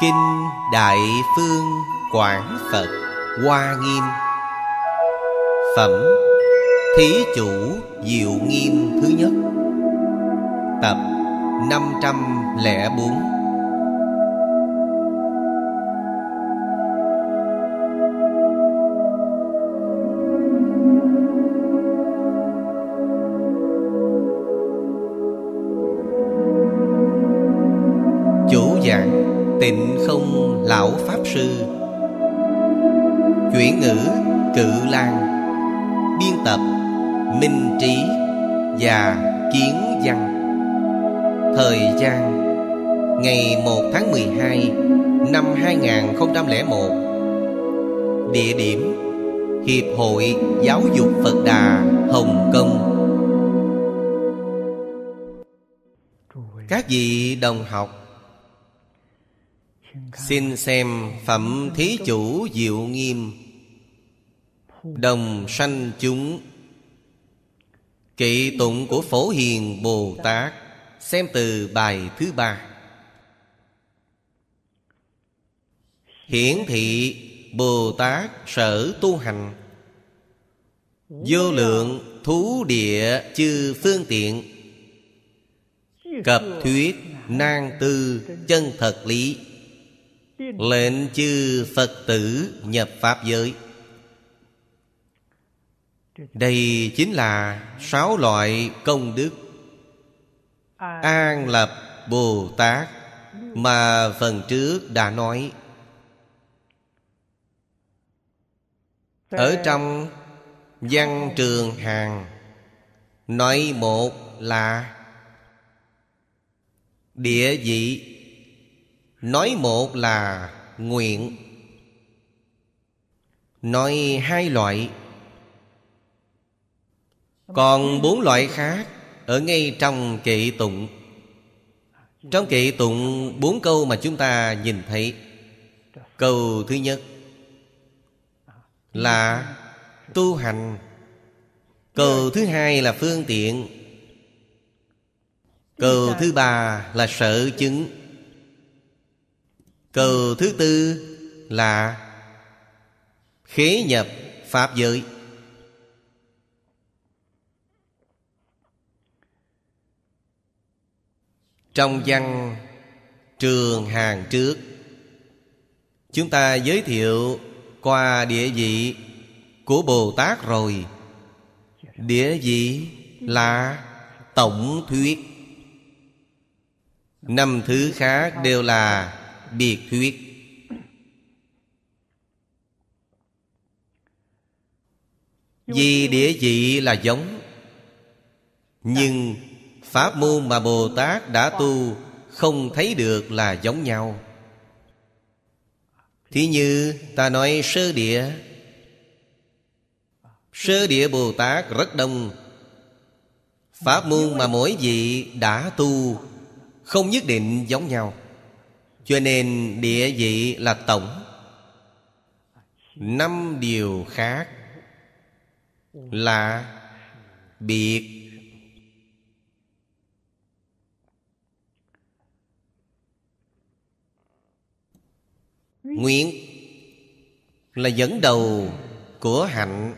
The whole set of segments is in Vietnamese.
Kinh Đại Phương Quảng Phật Hoa Nghiêm Phẩm Thí Chủ Diệu Nghiêm Thứ Nhất Tập 504 Hiệp hội Giáo dục Phật Đà Hồng Kông Các vị đồng học Xin xem Phẩm Thí Chủ Diệu Nghiêm Đồng sanh chúng Kỵ tụng của Phổ Hiền Bồ Tát Xem từ bài thứ ba Hiển thị Bồ Tát sở tu hành Vô lượng thú địa chư phương tiện Cập thuyết nan tư chân thật lý Lệnh chư Phật tử nhập Pháp giới Đây chính là sáu loại công đức An lập Bồ Tát Mà phần trước đã nói ở trong văn trường hàng nói một là địa vị nói một là nguyện nói hai loại còn bốn loại khác ở ngay trong kệ tụng trong kệ tụng bốn câu mà chúng ta nhìn thấy câu thứ nhất là tu hành cầu thứ hai là phương tiện cầu thứ ba là sợ chứng cầu thứ tư là khế nhập pháp giới trong văn trường hàng trước chúng ta giới thiệu qua địa vị của Bồ Tát rồi Địa vị là tổng thuyết Năm thứ khác đều là biệt thuyết Vì địa vị là giống Nhưng Pháp môn mà Bồ Tát đã tu Không thấy được là giống nhau Thí như ta nói sơ địa Sơ địa Bồ Tát rất đông Pháp môn mà mỗi vị đã tu Không nhất định giống nhau Cho nên địa vị là tổng Năm điều khác Là biệt Nguyện là dẫn đầu của hạnh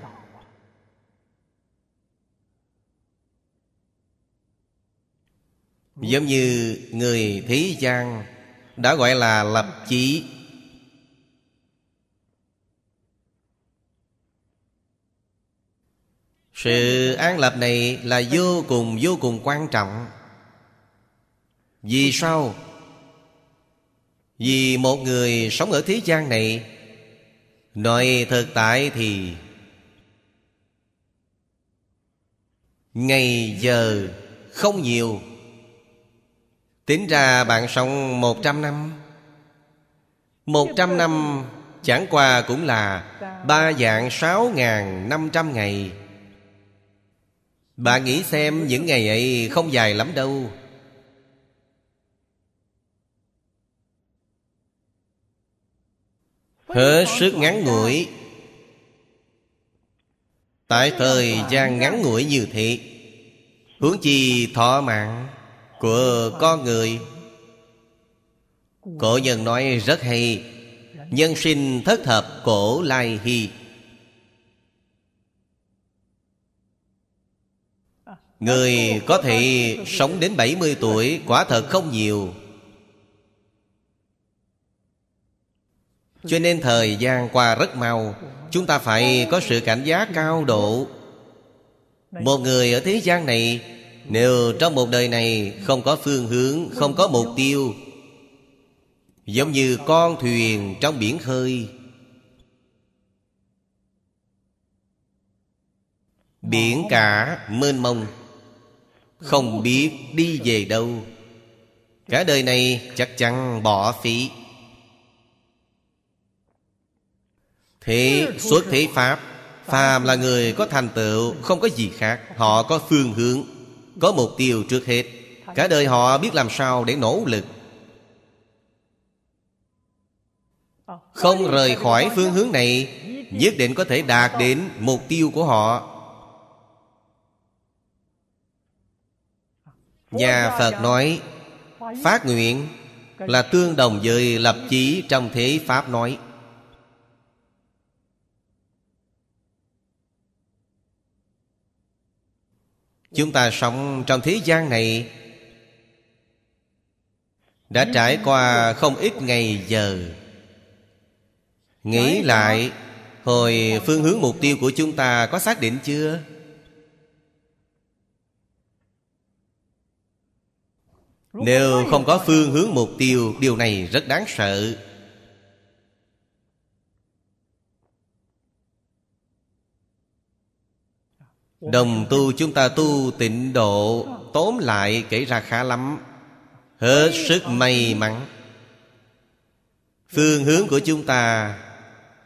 Giống như người thế gian Đã gọi là lập chí Sự an lập này là vô cùng vô cùng quan trọng Vì sao? vì một người sống ở thế gian này nói thực tại thì ngày giờ không nhiều tính ra bạn sống một trăm năm một trăm năm chẳng qua cũng là ba dạng sáu ngàn năm trăm ngày bạn nghĩ xem những ngày ấy không dài lắm đâu hết sức ngắn ngủi tại thời gian ngắn ngủi như thế huống chi thọ mạng của con người cổ nhân nói rất hay nhân sinh thất thập cổ lai hy Người có thể sống đến 70 tuổi Quả thật không nhiều cho nên thời gian qua rất mau chúng ta phải có sự cảnh giác cao độ một người ở thế gian này nếu trong một đời này không có phương hướng không có mục tiêu giống như con thuyền trong biển khơi biển cả mênh mông không biết đi về đâu cả đời này chắc chắn bỏ phí Thế xuất thế Pháp Phàm là người có thành tựu Không có gì khác Họ có phương hướng Có mục tiêu trước hết Cả đời họ biết làm sao để nỗ lực Không rời khỏi phương hướng này Nhất định có thể đạt đến mục tiêu của họ Nhà Phật nói Phát nguyện là tương đồng với lập chí trong thế Pháp nói Chúng ta sống trong thế gian này Đã trải qua không ít ngày giờ Nghĩ lại Hồi phương hướng mục tiêu của chúng ta có xác định chưa? Nếu không có phương hướng mục tiêu Điều này rất đáng sợ Đồng tu chúng ta tu tịnh độ Tóm lại kể ra khá lắm Hết sức may mắn Phương hướng của chúng ta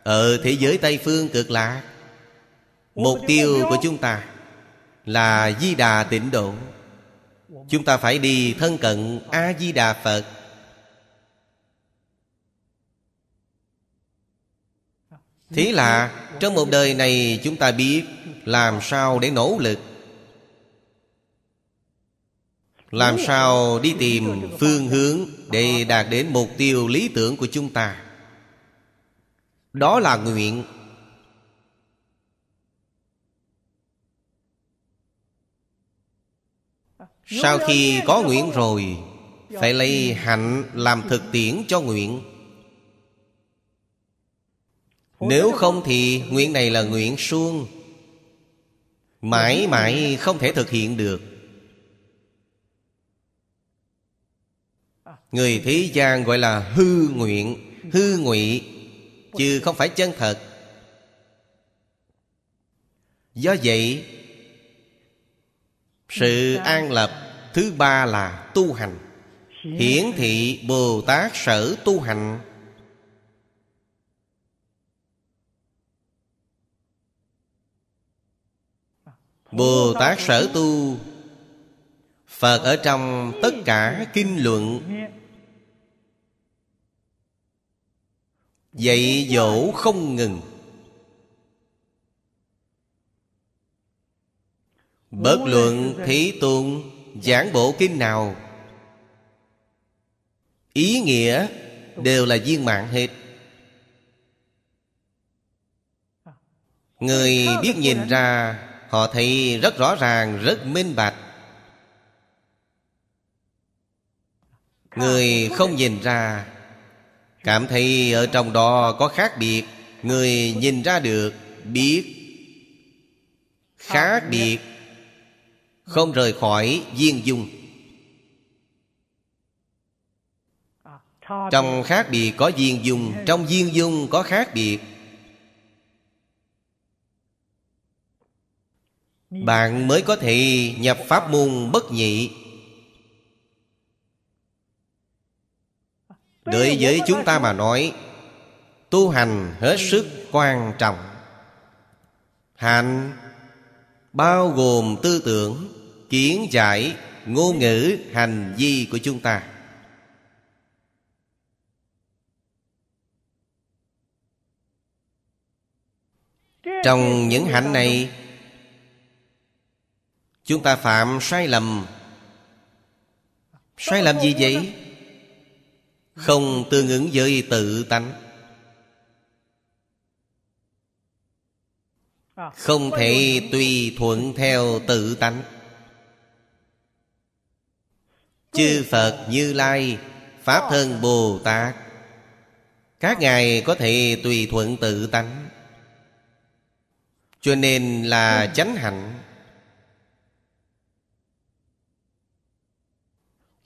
Ở thế giới Tây Phương cực lạc Mục tiêu của chúng ta Là Di Đà tịnh độ Chúng ta phải đi thân cận A-di-đà Phật Thế là trong một đời này chúng ta biết làm sao để nỗ lực làm sao đi tìm phương hướng để đạt đến mục tiêu lý tưởng của chúng ta đó là nguyện sau khi có nguyện rồi phải lấy hạnh làm thực tiễn cho nguyện nếu không thì nguyện này là nguyện suông Mãi mãi không thể thực hiện được à. Người thế gian gọi là hư nguyện Hư ngụy Chứ không phải chân thật Do vậy Sự an lập thứ ba là tu hành Hiển thị Bồ Tát sở tu hành Bồ Tát sở tu Phật ở trong tất cả kinh luận Dạy dỗ không ngừng Bất luận thí tuôn Giảng bộ kinh nào Ý nghĩa Đều là viên mạng hết Người biết nhìn ra họ thấy rất rõ ràng rất minh bạch người không nhìn ra cảm thấy ở trong đó có khác biệt người nhìn ra được biết khác biệt không rời khỏi viên dung trong khác biệt có viên dung trong viên dung có khác biệt bạn mới có thể nhập pháp môn bất nhị đối với chúng ta mà nói tu hành hết sức quan trọng hạnh bao gồm tư tưởng kiến giải ngôn ngữ hành vi của chúng ta trong những hạnh này Chúng ta phạm sai lầm Sai lầm gì vậy? Không tương ứng với tự tánh Không thể tùy thuận theo tự tánh Chư Phật Như Lai Pháp Thân Bồ Tát Các ngài có thể tùy thuận tự tánh Cho nên là chánh hạnh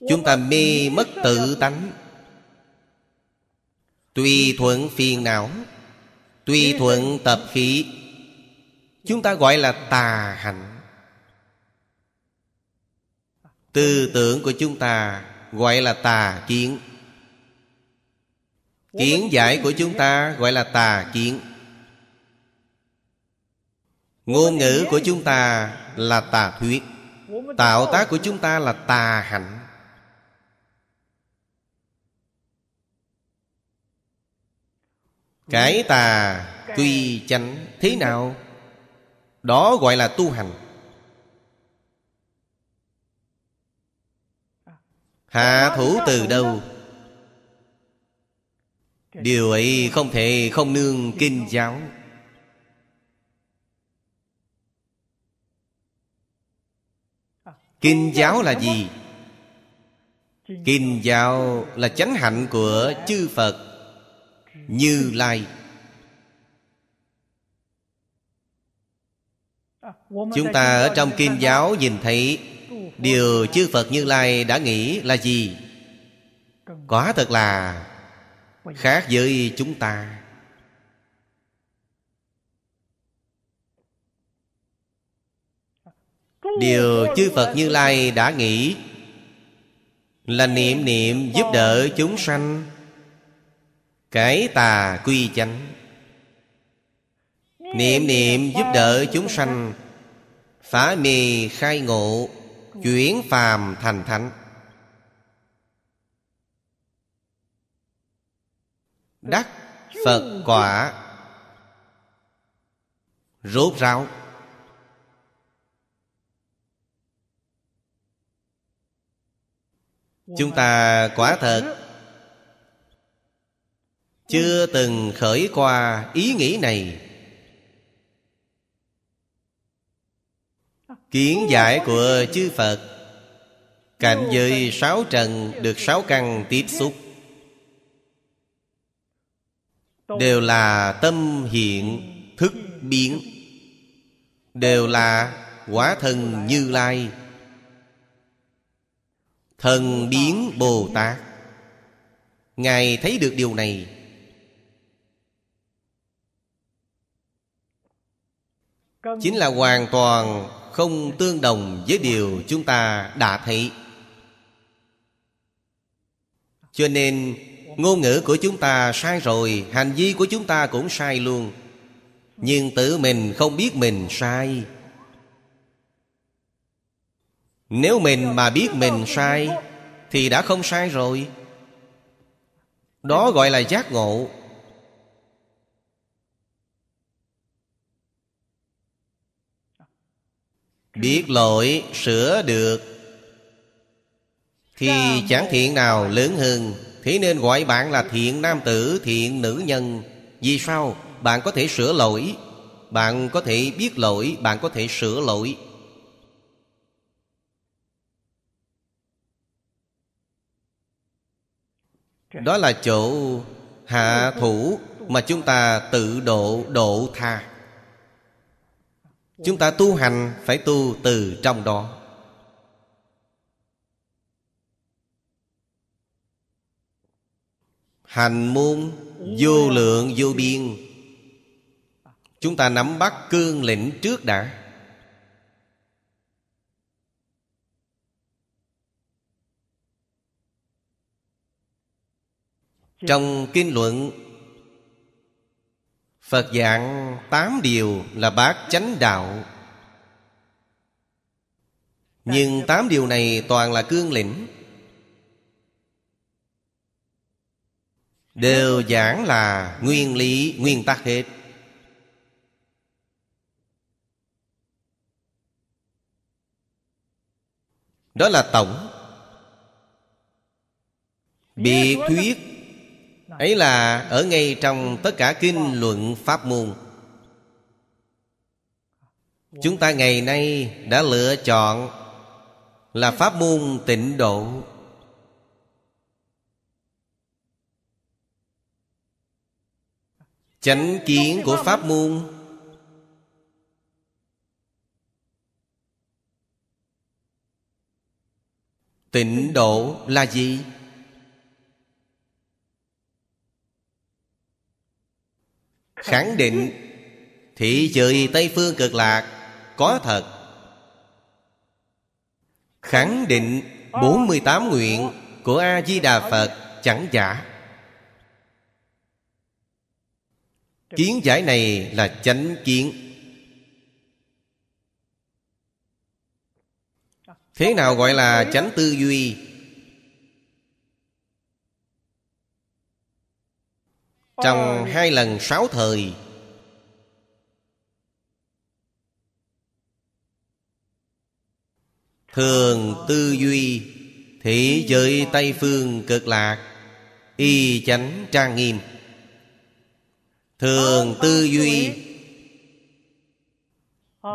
Chúng ta mê mất tự tánh Tùy thuận phiền não Tùy thuận tập khí Chúng ta gọi là tà hạnh Tư tưởng của chúng ta gọi là tà kiến Kiến giải của chúng ta gọi là tà kiến Ngôn ngữ của chúng ta là tà thuyết Tạo tác của chúng ta là tà hạnh Cái tà quy chánh thế nào? Đó gọi là tu hành Hạ thủ từ đâu? Điều ấy không thể không nương kinh giáo Kinh giáo là gì? Kinh giáo là chánh hạnh của chư Phật như lai chúng ta ở trong kim giáo nhìn thấy điều chư phật như lai đã nghĩ là gì quả thật là khác với chúng ta điều chư phật như lai đã nghĩ là niệm niệm giúp đỡ chúng sanh cái tà quy chánh Niệm niệm giúp đỡ chúng sanh Phá mê khai ngộ Chuyển phàm thành thánh Đắc Phật quả Rốt ráo Chúng ta quả thật chưa từng khởi qua ý nghĩ này kiến giải của chư phật cảnh giới sáu trần được sáu căn tiếp xúc đều là tâm hiện thức biến đều là quả thân như lai thần biến bồ tát ngài thấy được điều này chính là hoàn toàn không tương đồng với điều chúng ta đã thấy cho nên ngôn ngữ của chúng ta sai rồi hành vi của chúng ta cũng sai luôn nhưng tự mình không biết mình sai nếu mình mà biết mình sai thì đã không sai rồi đó gọi là giác ngộ biết lỗi sửa được thì chẳng thiện nào lớn hơn thế nên gọi bạn là thiện nam tử thiện nữ nhân vì sao bạn có thể sửa lỗi bạn có thể biết lỗi bạn có thể sửa lỗi đó là chỗ hạ thủ mà chúng ta tự độ độ tha chúng ta tu hành phải tu từ trong đó hành môn vô lượng vô biên chúng ta nắm bắt cương lĩnh trước đã trong kinh luận Phật dạng tám điều là bát chánh đạo Nhưng tám điều này toàn là cương lĩnh Đều giảng là nguyên lý, nguyên tắc hết Đó là tổng Biệt thuyết Vâng. ấy là ở ngay trong tất cả kinh vâng. luận pháp môn chúng ta ngày nay đã lựa chọn là pháp môn tịnh độ chánh kiến của vâng. pháp môn tịnh độ là gì khẳng định thị trời tây phương cực lạc có thật khẳng định 48 nguyện của a di đà phật chẳng giả kiến giải này là chánh kiến thế nào gọi là chánh tư duy Trong hai lần sáu thời Thường tư duy Thế giới Tây Phương cực lạc Y chánh trang nghiêm Thường tư duy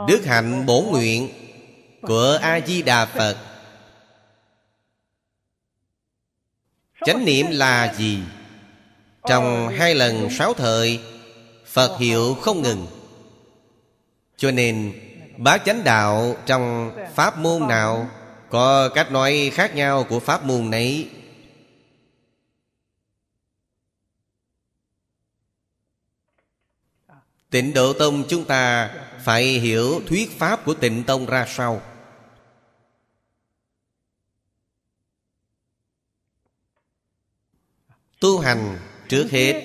Đức hạnh bổ nguyện Của A-di-đà Phật Chánh niệm là gì? Trong hai lần sáu thời Phật hiệu không ngừng Cho nên Bát chánh đạo trong pháp môn nào Có cách nói khác nhau của pháp môn này Tịnh Độ Tông chúng ta phải hiểu thuyết pháp của Tịnh Tông ra sao. Tu hành Trước hết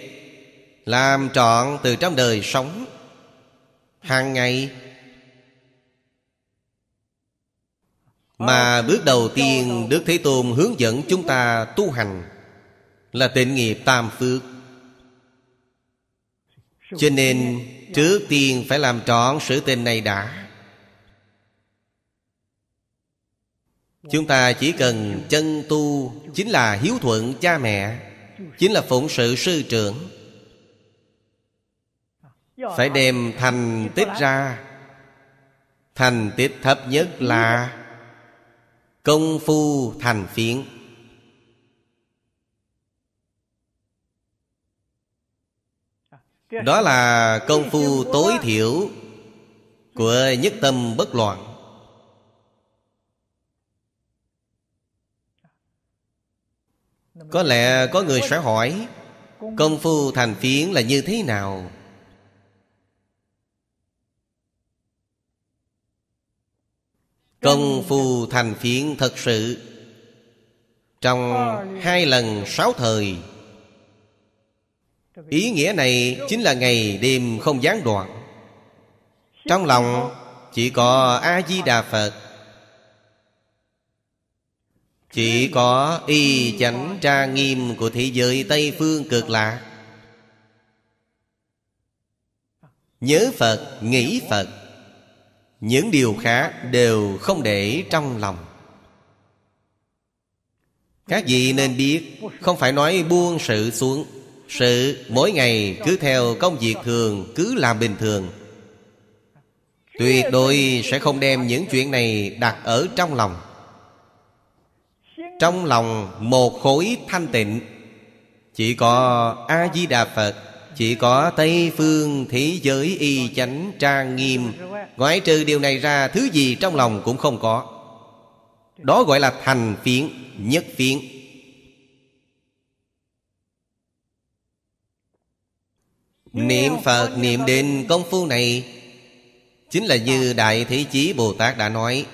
Làm trọn từ trong đời sống hàng ngày Mà bước đầu tiên Đức Thế Tôn hướng dẫn chúng ta tu hành Là tịnh nghiệp tam phước Cho nên trước tiên phải làm trọn sự tình này đã Chúng ta chỉ cần chân tu Chính là hiếu thuận cha mẹ chính là phụng sự sư trưởng phải đem thành tích ra thành tích thấp nhất là công phu thành phiến đó là công phu tối thiểu của nhất tâm bất loạn Có lẽ có người sẽ hỏi Công phu thành phiến là như thế nào? Công phu thành phiến thật sự Trong hai lần sáu thời Ý nghĩa này chính là ngày đêm không gián đoạn Trong lòng chỉ có A-di-đà Phật chỉ có y chánh tra nghiêm của thế giới Tây Phương cực lạ Nhớ Phật, nghĩ Phật Những điều khác đều không để trong lòng Các vị nên biết Không phải nói buông sự xuống Sự mỗi ngày cứ theo công việc thường Cứ làm bình thường Tuyệt đối sẽ không đem những chuyện này đặt ở trong lòng trong lòng một khối thanh tịnh Chỉ có A-di-đà Phật Chỉ có Tây phương thế giới y chánh trang nghiêm Ngoại trừ điều này ra Thứ gì trong lòng cũng không có Đó gọi là thành phiện Nhất phiện Niệm Phật niệm định công phu này Chính là như Đại Thế Chí Bồ Tát đã nói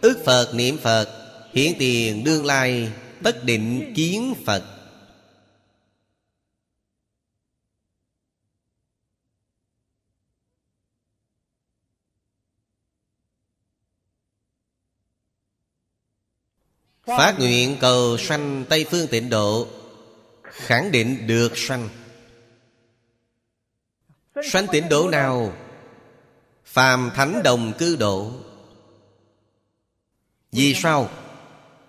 Ước Phật niệm Phật Hiện tiền đương lai Tất định kiến Phật Phát nguyện cầu sanh Tây Phương tịnh độ Khẳng định được sanh Sanh tịnh độ nào Phàm thánh đồng cư độ Vì sao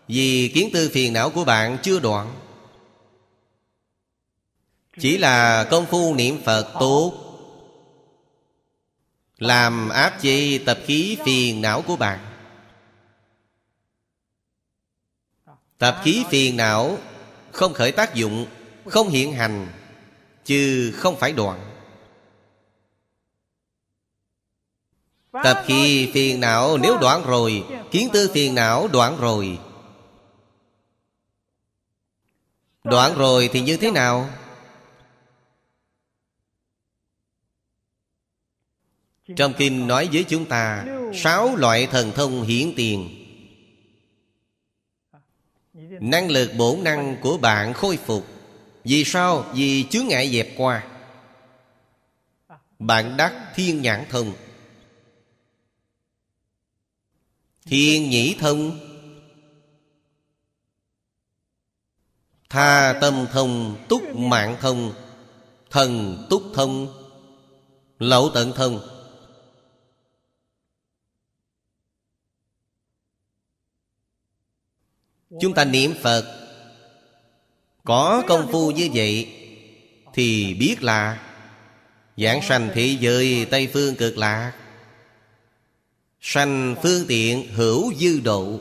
vì kiến tư phiền não của bạn chưa đoạn Chỉ là công phu niệm Phật tốt Làm áp chế tập khí phiền não của bạn Tập khí phiền não không khởi tác dụng Không hiện hành Chứ không phải đoạn Tập khí phiền não nếu đoạn rồi Kiến tư phiền não đoạn rồi Đoạn rồi thì như thế nào? Trong kinh nói với chúng ta Sáu loại thần thông hiển tiền Năng lực bổn năng của bạn khôi phục Vì sao? Vì chướng ngại dẹp qua Bạn đắc thiên nhãn thông Thiên nhĩ thông Tha tâm thông túc mạng thông Thần túc thông Lậu tận thông Chúng ta niệm Phật Có công phu như vậy Thì biết là Giảng sanh thị giới Tây phương cực lạc Sanh phương tiện hữu dư độ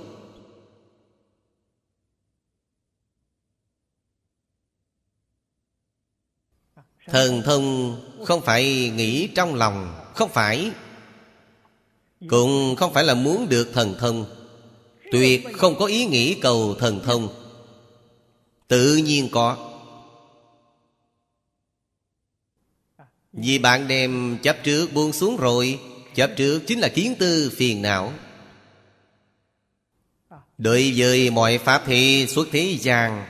Thần thông không phải nghĩ trong lòng Không phải Cũng không phải là muốn được thần thông Tuyệt không có ý nghĩ cầu thần thông Tự nhiên có Vì bạn đem chấp trước buông xuống rồi Chấp trước chính là kiến tư phiền não Đối với mọi pháp thì xuất thế gian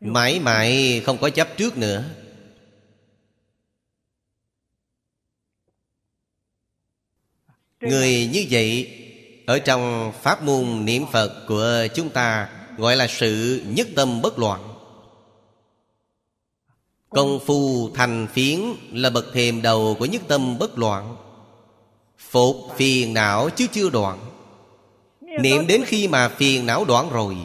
Mãi mãi không có chấp trước nữa người như vậy ở trong pháp môn niệm phật của chúng ta gọi là sự nhất tâm bất loạn công phu thành phiến là bậc thềm đầu của nhất tâm bất loạn phục phiền não chứ chưa đoạn niệm đến khi mà phiền não đoạn rồi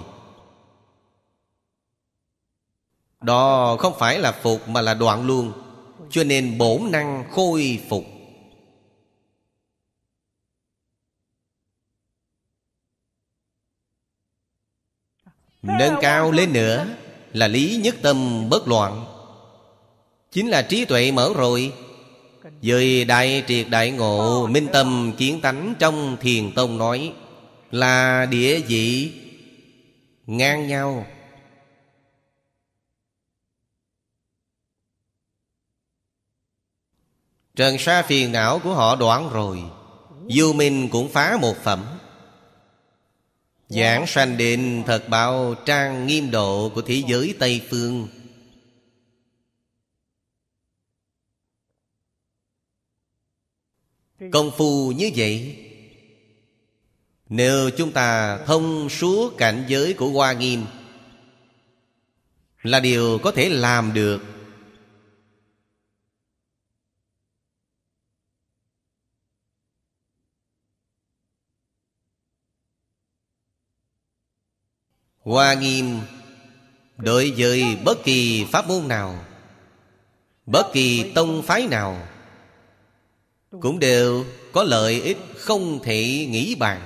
đó không phải là phục mà là đoạn luôn cho nên bổn năng khôi phục Nâng cao lên nữa Là lý nhất tâm bất loạn Chính là trí tuệ mở rồi Dời đại triệt đại ngộ Minh tâm kiến tánh trong thiền tông nói Là địa vị Ngang nhau Trần sa phiền não của họ đoạn rồi dù mình cũng phá một phẩm Giảng sanh định thật bao trang nghiêm độ của thế giới Tây Phương Công phu như vậy Nếu chúng ta thông suốt cảnh giới của Hoa Nghiêm Là điều có thể làm được Hoa nghiêm Đối với bất kỳ pháp môn nào Bất kỳ tông phái nào Cũng đều có lợi ích không thể nghĩ bàn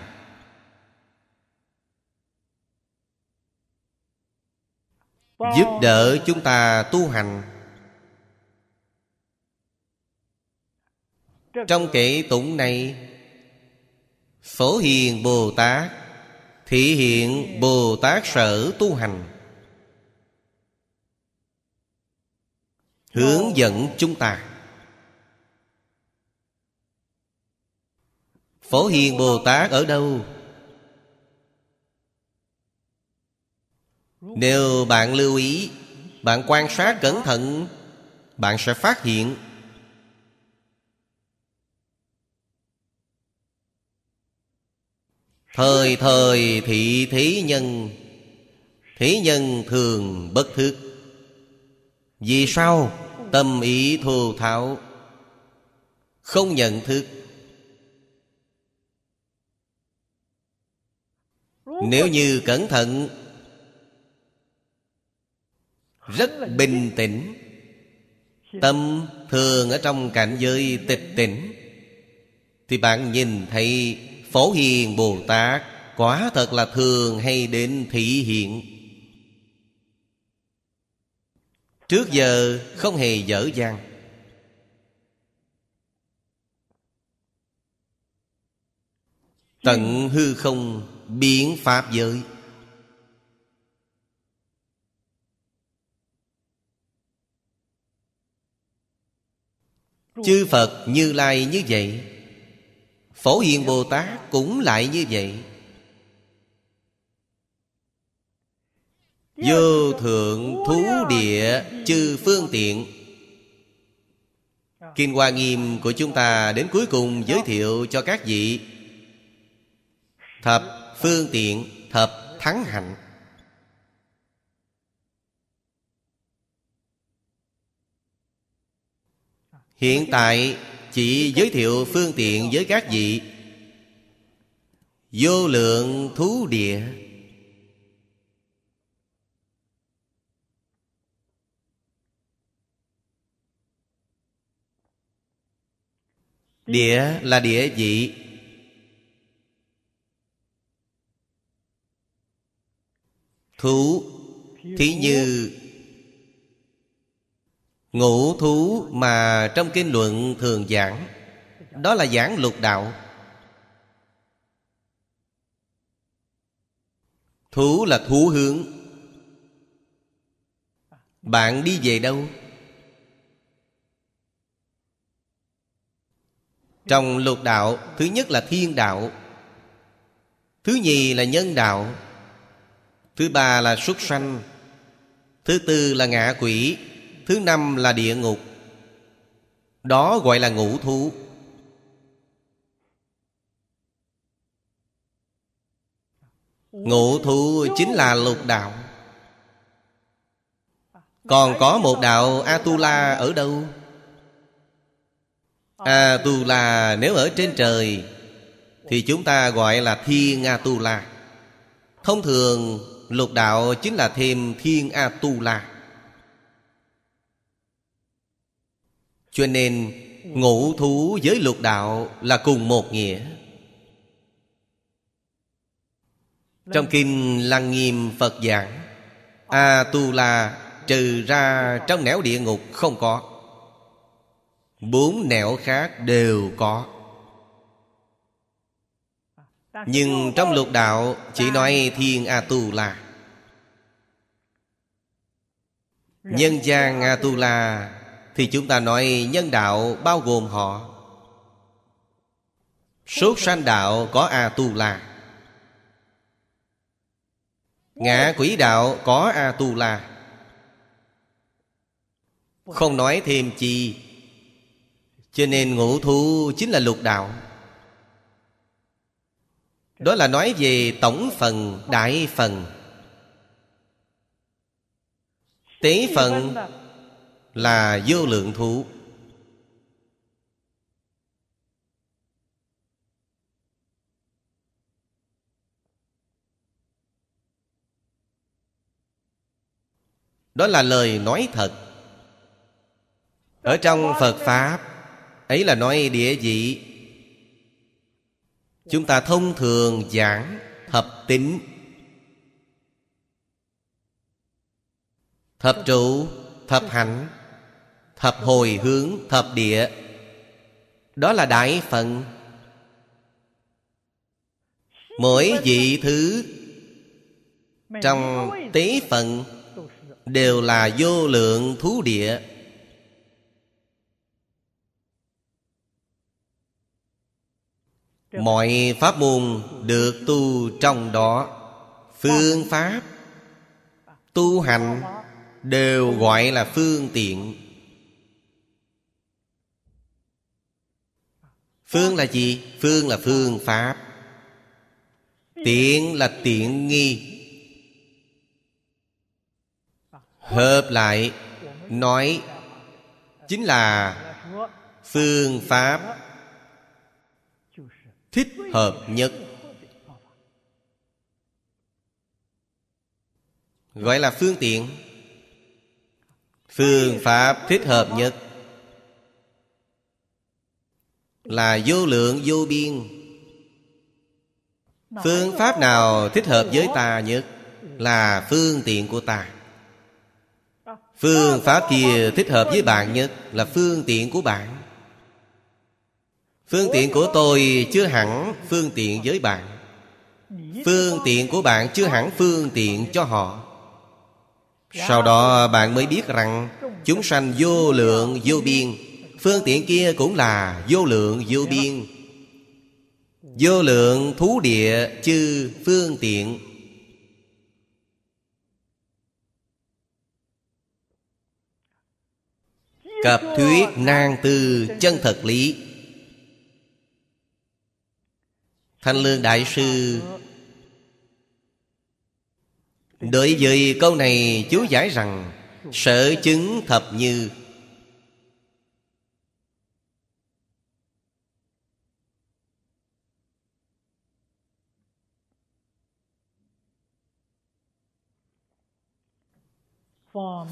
Giúp đỡ chúng ta tu hành Trong kệ tụng này Phổ Hiền Bồ Tát Thị hiện Bồ Tát sở tu hành Hướng dẫn chúng ta Phổ Hiền Bồ Tát ở đâu? Nếu bạn lưu ý Bạn quan sát cẩn thận Bạn sẽ phát hiện Thời thời thị thế nhân Thế nhân thường bất thức Vì sao tâm ý thô tháo Không nhận thức Nếu như cẩn thận Rất bình tĩnh Tâm thường ở trong cảnh giới tịch tỉnh Thì bạn nhìn thấy Phổ Hiền Bồ Tát Quả thật là thường hay đến thị hiện Trước giờ không hề dở dang Tận hư không biến pháp giới Chư Phật như lai như vậy Phổ Hiền Bồ Tát cũng lại như vậy Vô thượng thú địa chư phương tiện Kinh Hoa Nghiêm của chúng ta đến cuối cùng giới thiệu cho các vị Thập phương tiện thập thắng hạnh Hiện tại chỉ giới thiệu phương tiện với các vị Vô lượng thú địa Địa là địa vị Thú Thí như Ngũ thú mà trong kinh luận thường giảng Đó là giảng lục đạo Thú là thú hướng Bạn đi về đâu? Trong lục đạo Thứ nhất là thiên đạo Thứ nhì là nhân đạo Thứ ba là xuất sanh Thứ tư là ngạ quỷ Thứ năm là địa ngục Đó gọi là ngũ thú Ngũ thú chính là lục đạo Còn có một đạo Atula ở đâu? Atula nếu ở trên trời Thì chúng ta gọi là Thiên Atula Thông thường lục đạo chính là thêm Thiên Atula Cho nên ngũ thú với lục đạo là cùng một nghĩa Trong kinh Lăng Nghiêm Phật giảng A tu la trừ ra trong nẻo địa ngục không có Bốn nẻo khác đều có Nhưng trong lục đạo chỉ nói thiên A tu la Nhân gian A tu la thì chúng ta nói nhân đạo bao gồm họ sốt sanh đạo có a tu la ngã quỷ đạo có a tu la không nói thêm chi cho nên ngũ thu chính là lục đạo đó là nói về tổng phần đại phần tế phần là vô lượng thụ đó là lời nói thật ở trong phật pháp ấy là nói địa vị chúng ta thông thường giảng thập tính thập trụ thập hạnh Thập hồi hướng thập địa Đó là đại phận Mỗi vị thứ Trong tế phận Đều là vô lượng thú địa Mọi pháp môn được tu trong đó Phương pháp Tu hành đều gọi là phương tiện Phương là gì? Phương là phương pháp Tiện là tiện nghi Hợp lại Nói Chính là Phương pháp Thích hợp nhất Gọi là phương tiện Phương pháp thích hợp nhất là vô lượng vô biên phương pháp nào thích hợp với ta nhất là phương tiện của ta ờ. phương ờ, pháp kia thích hợp với bạn nhất là phương tiện của bạn phương tiện của tôi chưa hẳn phương tiện với bạn phương tiện của bạn chưa hẳn phương tiện cho họ dạ. sau đó bạn mới biết rằng chúng sanh vô lượng vô biên Phương tiện kia cũng là vô lượng vô biên Vô lượng thú địa chư phương tiện Cập thuyết nang tư chân thật lý Thanh Lương Đại Sư Đối với câu này chú giải rằng Sở chứng thập như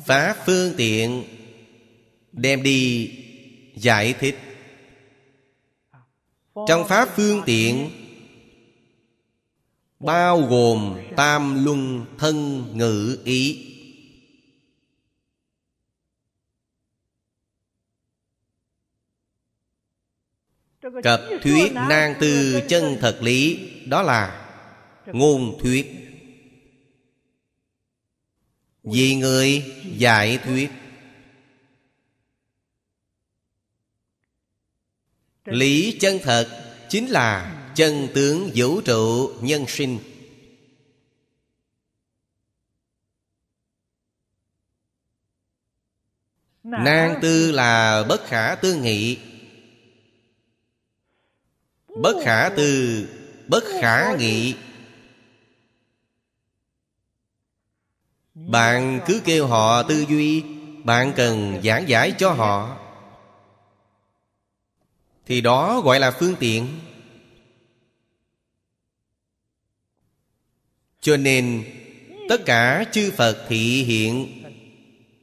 Phá phương tiện Đem đi giải thích Trong Pháp phương tiện Bao gồm tam luân thân ngữ ý Cập thuyết nang từ chân thật lý Đó là ngôn thuyết vì người giải thuyết lý chân thật chính là chân tướng vũ trụ nhân sinh nang tư là bất khả tư nghị bất khả tư bất khả nghị bạn cứ kêu họ tư duy bạn cần giảng giải cho họ thì đó gọi là phương tiện cho nên tất cả chư phật thị hiện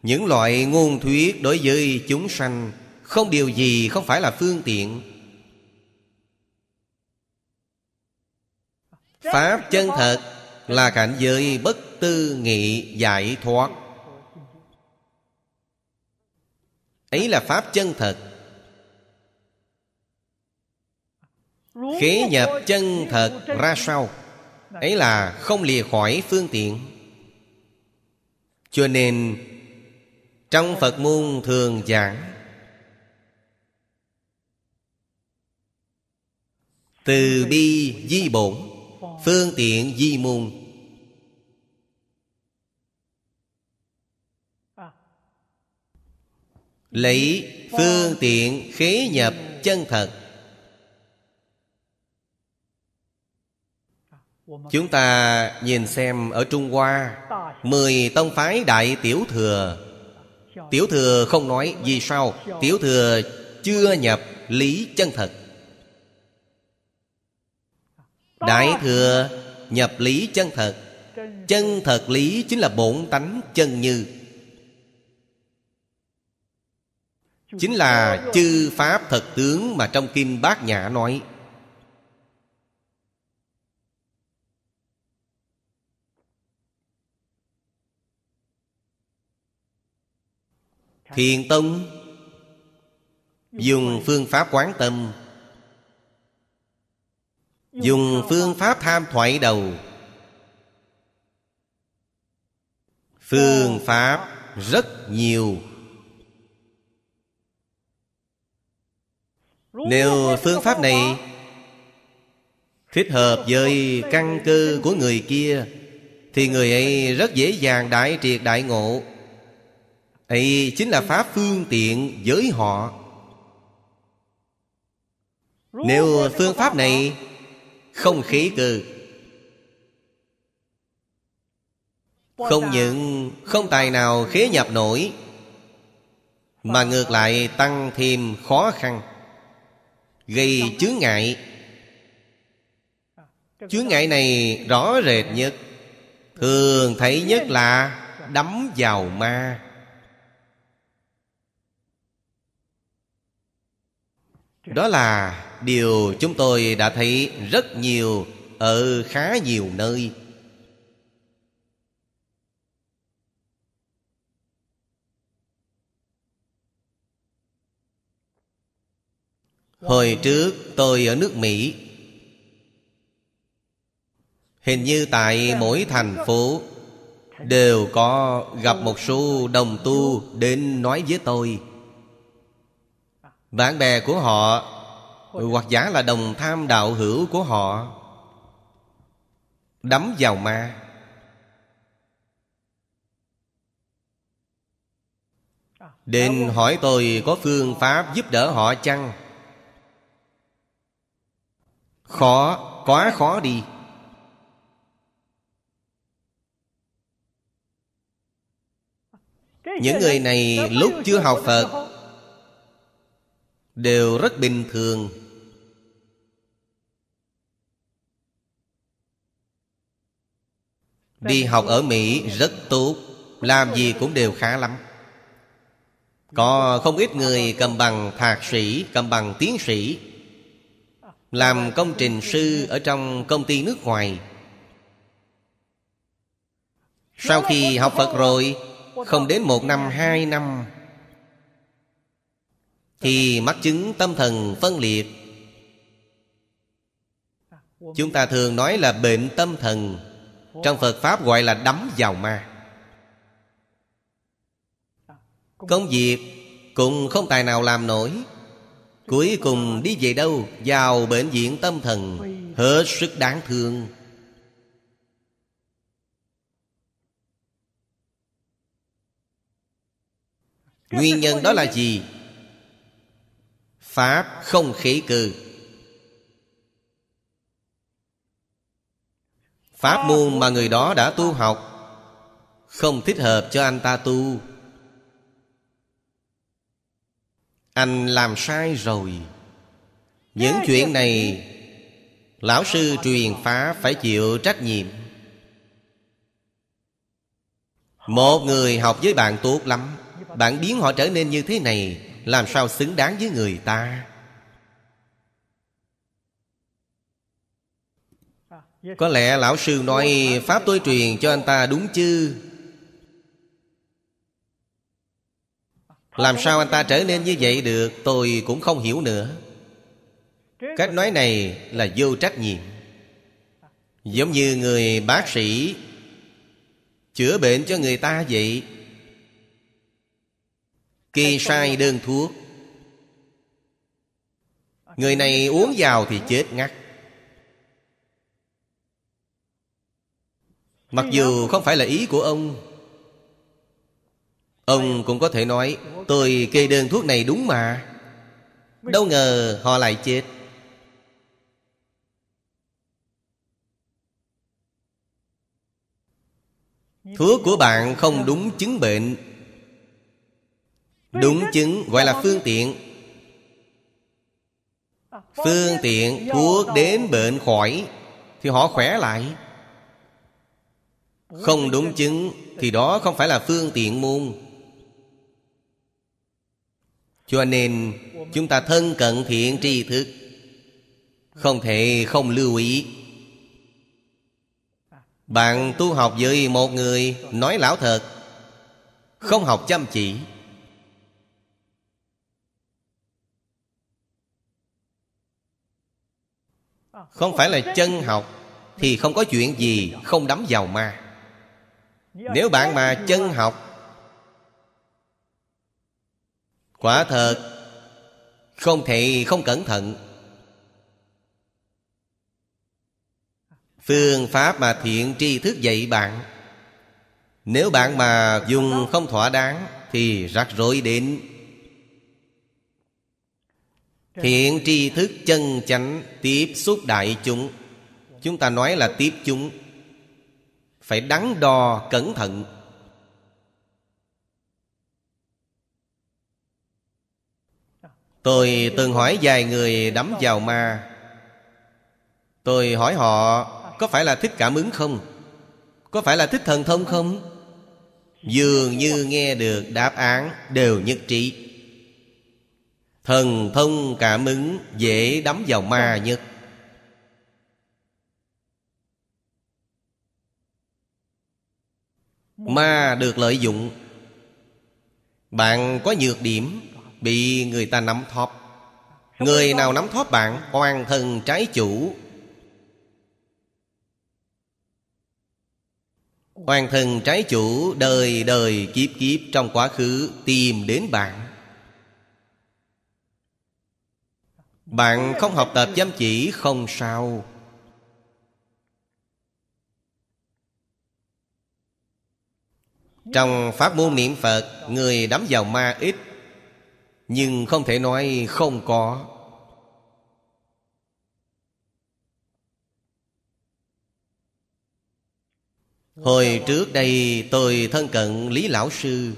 những loại ngôn thuyết đối với chúng sanh không điều gì không phải là phương tiện pháp chân thật là cảnh giới bất tư nghị giải thoát ấy là pháp chân thật khế nhập chân thật ra sau ấy là không lìa khỏi phương tiện cho nên trong phật môn thường giảng từ bi di bổn phương tiện di môn Lấy phương tiện khế nhập chân thật Chúng ta nhìn xem ở Trung Hoa Mười tông phái đại tiểu thừa Tiểu thừa không nói vì sao Tiểu thừa chưa nhập lý chân thật Đại thừa nhập lý chân thật Chân thật lý chính là bổn tánh chân như chính là chư pháp thật tướng mà trong kinh bát nhã nói thiền tông dùng phương pháp quán tâm dùng phương pháp tham thoại đầu phương pháp rất nhiều nếu phương pháp này thích hợp với căn cơ của người kia thì người ấy rất dễ dàng đại triệt đại ngộ ấy chính là pháp phương tiện với họ nếu phương pháp này không khí cơ không những không tài nào khế nhập nổi mà ngược lại tăng thêm khó khăn gây chướng ngại chướng ngại này rõ rệt nhất thường thấy nhất là đấm vào ma đó là điều chúng tôi đã thấy rất nhiều ở khá nhiều nơi Hồi trước tôi ở nước Mỹ Hình như tại mỗi thành phố Đều có gặp một số đồng tu Đến nói với tôi Bạn bè của họ Hoặc giả là đồng tham đạo hữu của họ Đắm vào ma Đến hỏi tôi có phương pháp giúp đỡ họ chăng Khó, quá khó đi Những người này lúc chưa học Phật Đều rất bình thường Đi học ở Mỹ rất tốt Làm gì cũng đều khá lắm Có không ít người cầm bằng thạc sĩ Cầm bằng tiến sĩ làm công trình sư ở trong công ty nước ngoài sau khi học phật rồi không đến một năm hai năm thì mắc chứng tâm thần phân liệt chúng ta thường nói là bệnh tâm thần trong phật pháp gọi là đắm vào ma công việc cũng không tài nào làm nổi Cuối cùng đi về đâu Vào bệnh viện tâm thần Hết sức đáng thương Nguyên nhân đó là gì? Pháp không khỉ cừ Pháp môn mà người đó đã tu học Không thích hợp cho anh ta tu anh làm sai rồi những chuyện này lão sư truyền phá phải chịu trách nhiệm một người học với bạn tốt lắm bạn biến họ trở nên như thế này làm sao xứng đáng với người ta có lẽ lão sư nói pháp tôi truyền cho anh ta đúng chứ Làm sao anh ta trở nên như vậy được Tôi cũng không hiểu nữa Cách nói này là vô trách nhiệm Giống như người bác sĩ Chữa bệnh cho người ta vậy Kê sai đơn thuốc Người này uống vào thì chết ngắt Mặc dù không phải là ý của ông Ông cũng có thể nói Tôi kê đơn thuốc này đúng mà Đâu ngờ họ lại chết Thuốc của bạn không đúng chứng bệnh Đúng chứng gọi là phương tiện Phương tiện thuốc đến bệnh khỏi Thì họ khỏe lại Không đúng chứng Thì đó không phải là phương tiện môn cho nên chúng ta thân cận thiện tri thức không thể không lưu ý bạn tu học với một người nói lão thật không học chăm chỉ không phải là chân học thì không có chuyện gì không đắm vào ma nếu bạn mà chân học quả thật không thể không cẩn thận phương pháp mà thiện tri thức dạy bạn nếu bạn mà dùng không thỏa đáng thì rắc rối đến thiện tri thức chân chánh tiếp xúc đại chúng chúng ta nói là tiếp chúng phải đắn đo cẩn thận Tôi từng hỏi vài người đắm vào ma Tôi hỏi họ Có phải là thích cảm ứng không? Có phải là thích thần thông không? Dường như nghe được đáp án đều nhất trí Thần thông cảm ứng dễ đắm vào ma nhất Ma được lợi dụng Bạn có nhược điểm Bị người ta nắm thóp Người nào nắm thóp bạn Oan thân trái chủ Oan thân trái chủ Đời đời kiếp kiếp trong quá khứ Tìm đến bạn Bạn không học tập chăm chỉ không sao Trong pháp môn niệm Phật Người đắm vào ma ít nhưng không thể nói không có hồi trước đây tôi thân cận lý lão sư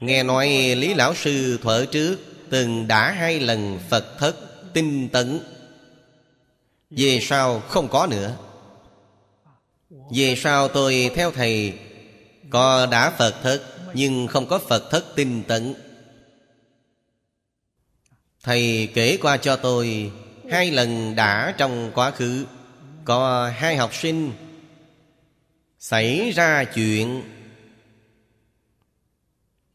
nghe nói lý lão sư thuở trước từng đã hai lần phật thất tinh tấn về sau không có nữa về sau tôi theo thầy có đã Phật thất Nhưng không có Phật thất tinh tận Thầy kể qua cho tôi Hai lần đã trong quá khứ Có hai học sinh Xảy ra chuyện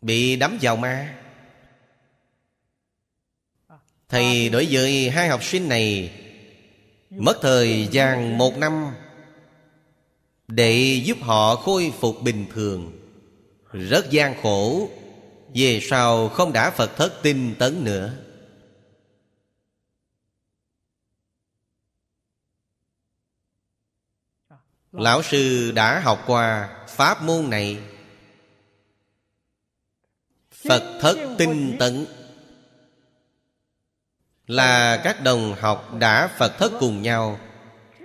Bị đắm vào ma Thầy đối với hai học sinh này Mất thời gian một năm để giúp họ khôi phục bình thường rất gian khổ về sau không đã phật thất tinh tấn nữa lão sư đã học qua pháp môn này phật thất tinh tấn là các đồng học đã phật thất cùng nhau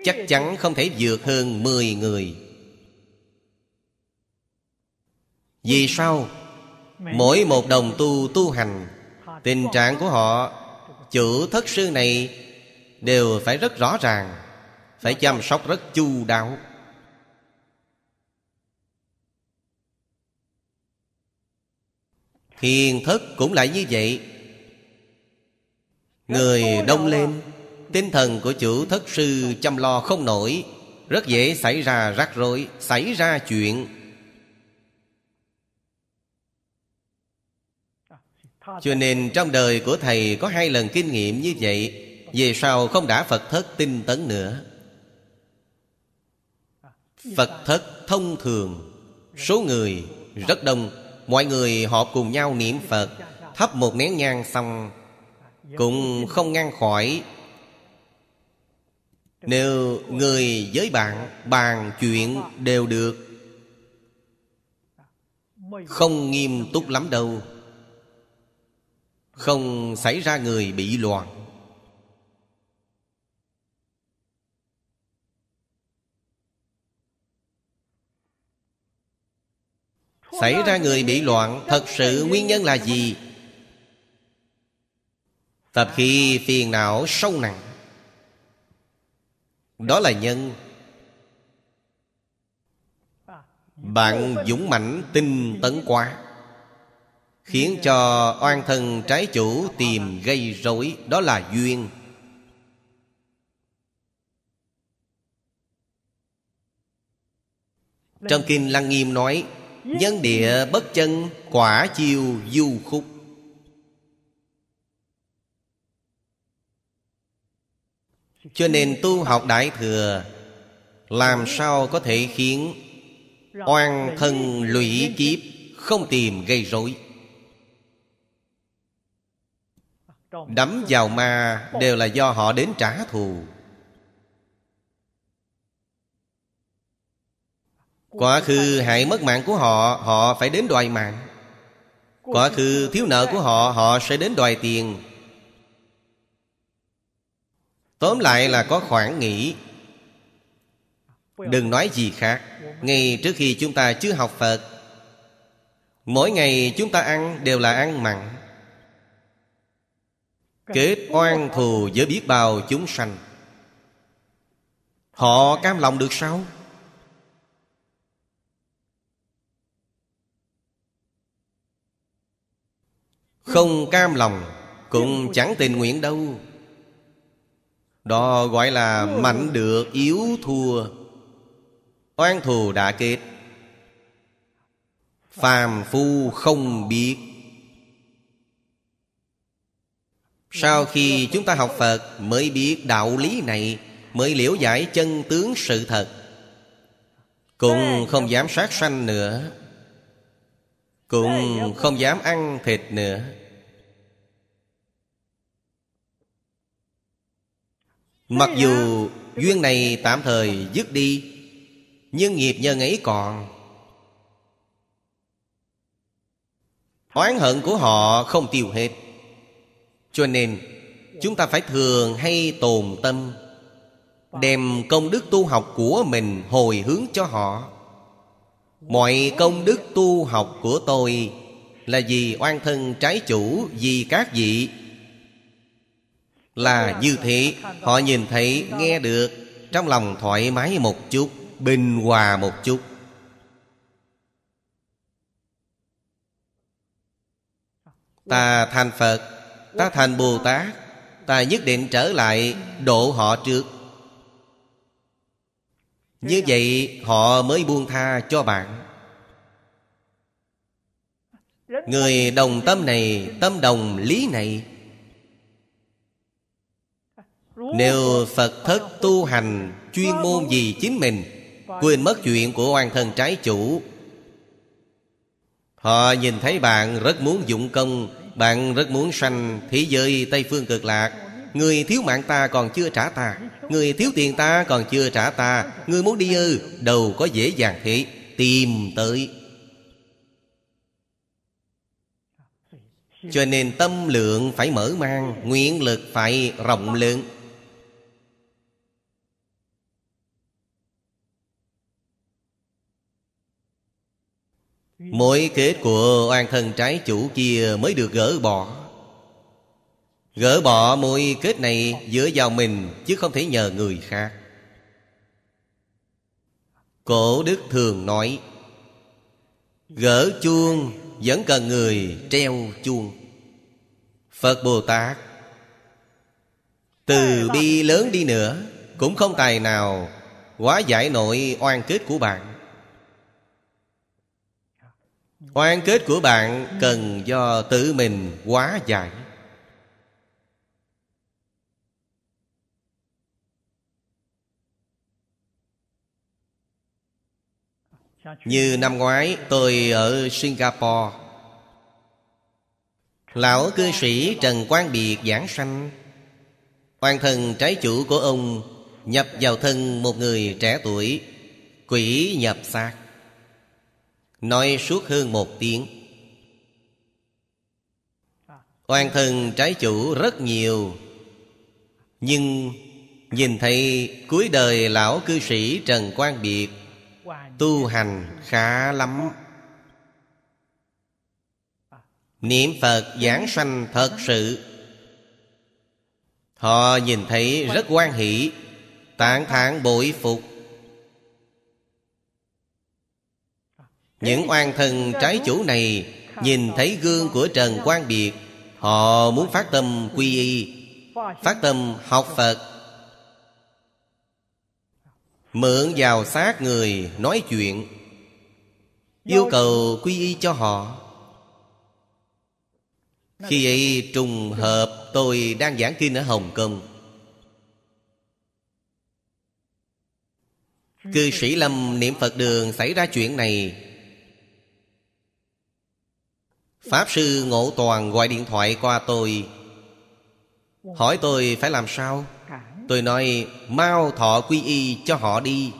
chắc chắn không thể vượt hơn 10 người vì sao mỗi một đồng tu tu hành tình trạng của họ chữ thất sư này đều phải rất rõ ràng phải chăm sóc rất chu đáo thiền thất cũng lại như vậy người đông lên Tinh thần của chủ thất sư chăm lo không nổi Rất dễ xảy ra rắc rối Xảy ra chuyện Cho nên trong đời của Thầy Có hai lần kinh nghiệm như vậy Về sau không đã Phật thất tinh tấn nữa Phật thất thông thường Số người rất đông Mọi người họp cùng nhau niệm Phật Thắp một nén nhang xong Cũng không ngăn khỏi nếu người với bạn bàn chuyện đều được không nghiêm túc lắm đâu không xảy ra người bị loạn xảy ra người bị loạn thật sự nguyên nhân là gì tập khi phiền não sâu nặng đó là nhân bạn dũng mãnh tinh tấn quá khiến cho oan thân trái chủ tìm gây rối đó là duyên trong kinh lăng nghiêm nói nhân địa bất chân quả chiêu du khúc cho nên tu học đại thừa làm sao có thể khiến oan thân lũy kiếp không tìm gây rối đắm vào ma đều là do họ đến trả thù quá khứ hại mất mạng của họ họ phải đến đòi mạng quá khứ thiếu nợ của họ họ sẽ đến đòi tiền Tóm lại là có khoảng nghỉ Đừng nói gì khác Ngay trước khi chúng ta chưa học Phật Mỗi ngày chúng ta ăn đều là ăn mặn Kết oan thù với biết bao chúng sanh Họ cam lòng được sao? Không cam lòng Cũng chẳng tình nguyện đâu đó gọi là mạnh được yếu thua oan thù đã kết phàm phu không biết sau khi chúng ta học phật mới biết đạo lý này mới liễu giải chân tướng sự thật cũng không dám sát sanh nữa cũng không dám ăn thịt nữa Mặc dù duyên này tạm thời dứt đi Nhưng nghiệp nhân ấy còn Oán hận của họ không tiêu hết Cho nên Chúng ta phải thường hay tồn tâm Đem công đức tu học của mình hồi hướng cho họ Mọi công đức tu học của tôi Là vì oan thân trái chủ Vì các vị là như thế họ nhìn thấy nghe được trong lòng thoải mái một chút bình hòa một chút ta thành phật ta thành bồ tát ta nhất định trở lại độ họ trước như vậy họ mới buông tha cho bạn người đồng tâm này tâm đồng lý này nếu Phật thất tu hành Chuyên môn gì chính mình Quên mất chuyện của oan thân trái chủ Họ nhìn thấy bạn rất muốn dụng công Bạn rất muốn sanh thế giới Tây Phương cực lạc Người thiếu mạng ta còn chưa trả ta Người thiếu tiền ta còn chưa trả ta Người muốn đi ư đâu có dễ dàng thế Tìm tới Cho nên tâm lượng phải mở mang Nguyện lực phải rộng lượng Mỗi kết của oan thân trái chủ kia mới được gỡ bỏ Gỡ bỏ mối kết này dựa vào mình Chứ không thể nhờ người khác Cổ đức thường nói Gỡ chuông vẫn cần người treo chuông Phật Bồ Tát Từ bi lớn đi nữa Cũng không tài nào Quá giải nội oan kết của bạn oan kết của bạn cần do tự mình quá giải Như năm ngoái tôi ở Singapore Lão cư sĩ Trần Quang Biệt giảng sanh Hoàn thần trái chủ của ông Nhập vào thân một người trẻ tuổi Quỷ nhập xác Nói suốt hơn một tiếng Oan thân trái chủ rất nhiều Nhưng nhìn thấy cuối đời lão cư sĩ Trần Quang Biệt Tu hành khá lắm Niệm Phật giảng sanh thật sự Họ nhìn thấy rất quan hỷ Tạng thản bội phục Những oan thần trái chủ này Nhìn thấy gương của Trần Quang Biệt Họ muốn phát tâm quy y Phát tâm học Phật Mượn vào xác người nói chuyện Yêu cầu quy y cho họ Khi ấy trùng hợp tôi đang giảng kinh ở Hồng Kông Cư sĩ Lâm niệm Phật đường xảy ra chuyện này Pháp Sư Ngộ Toàn gọi điện thoại qua tôi Hỏi tôi phải làm sao Tôi nói mau thọ quy y cho họ đi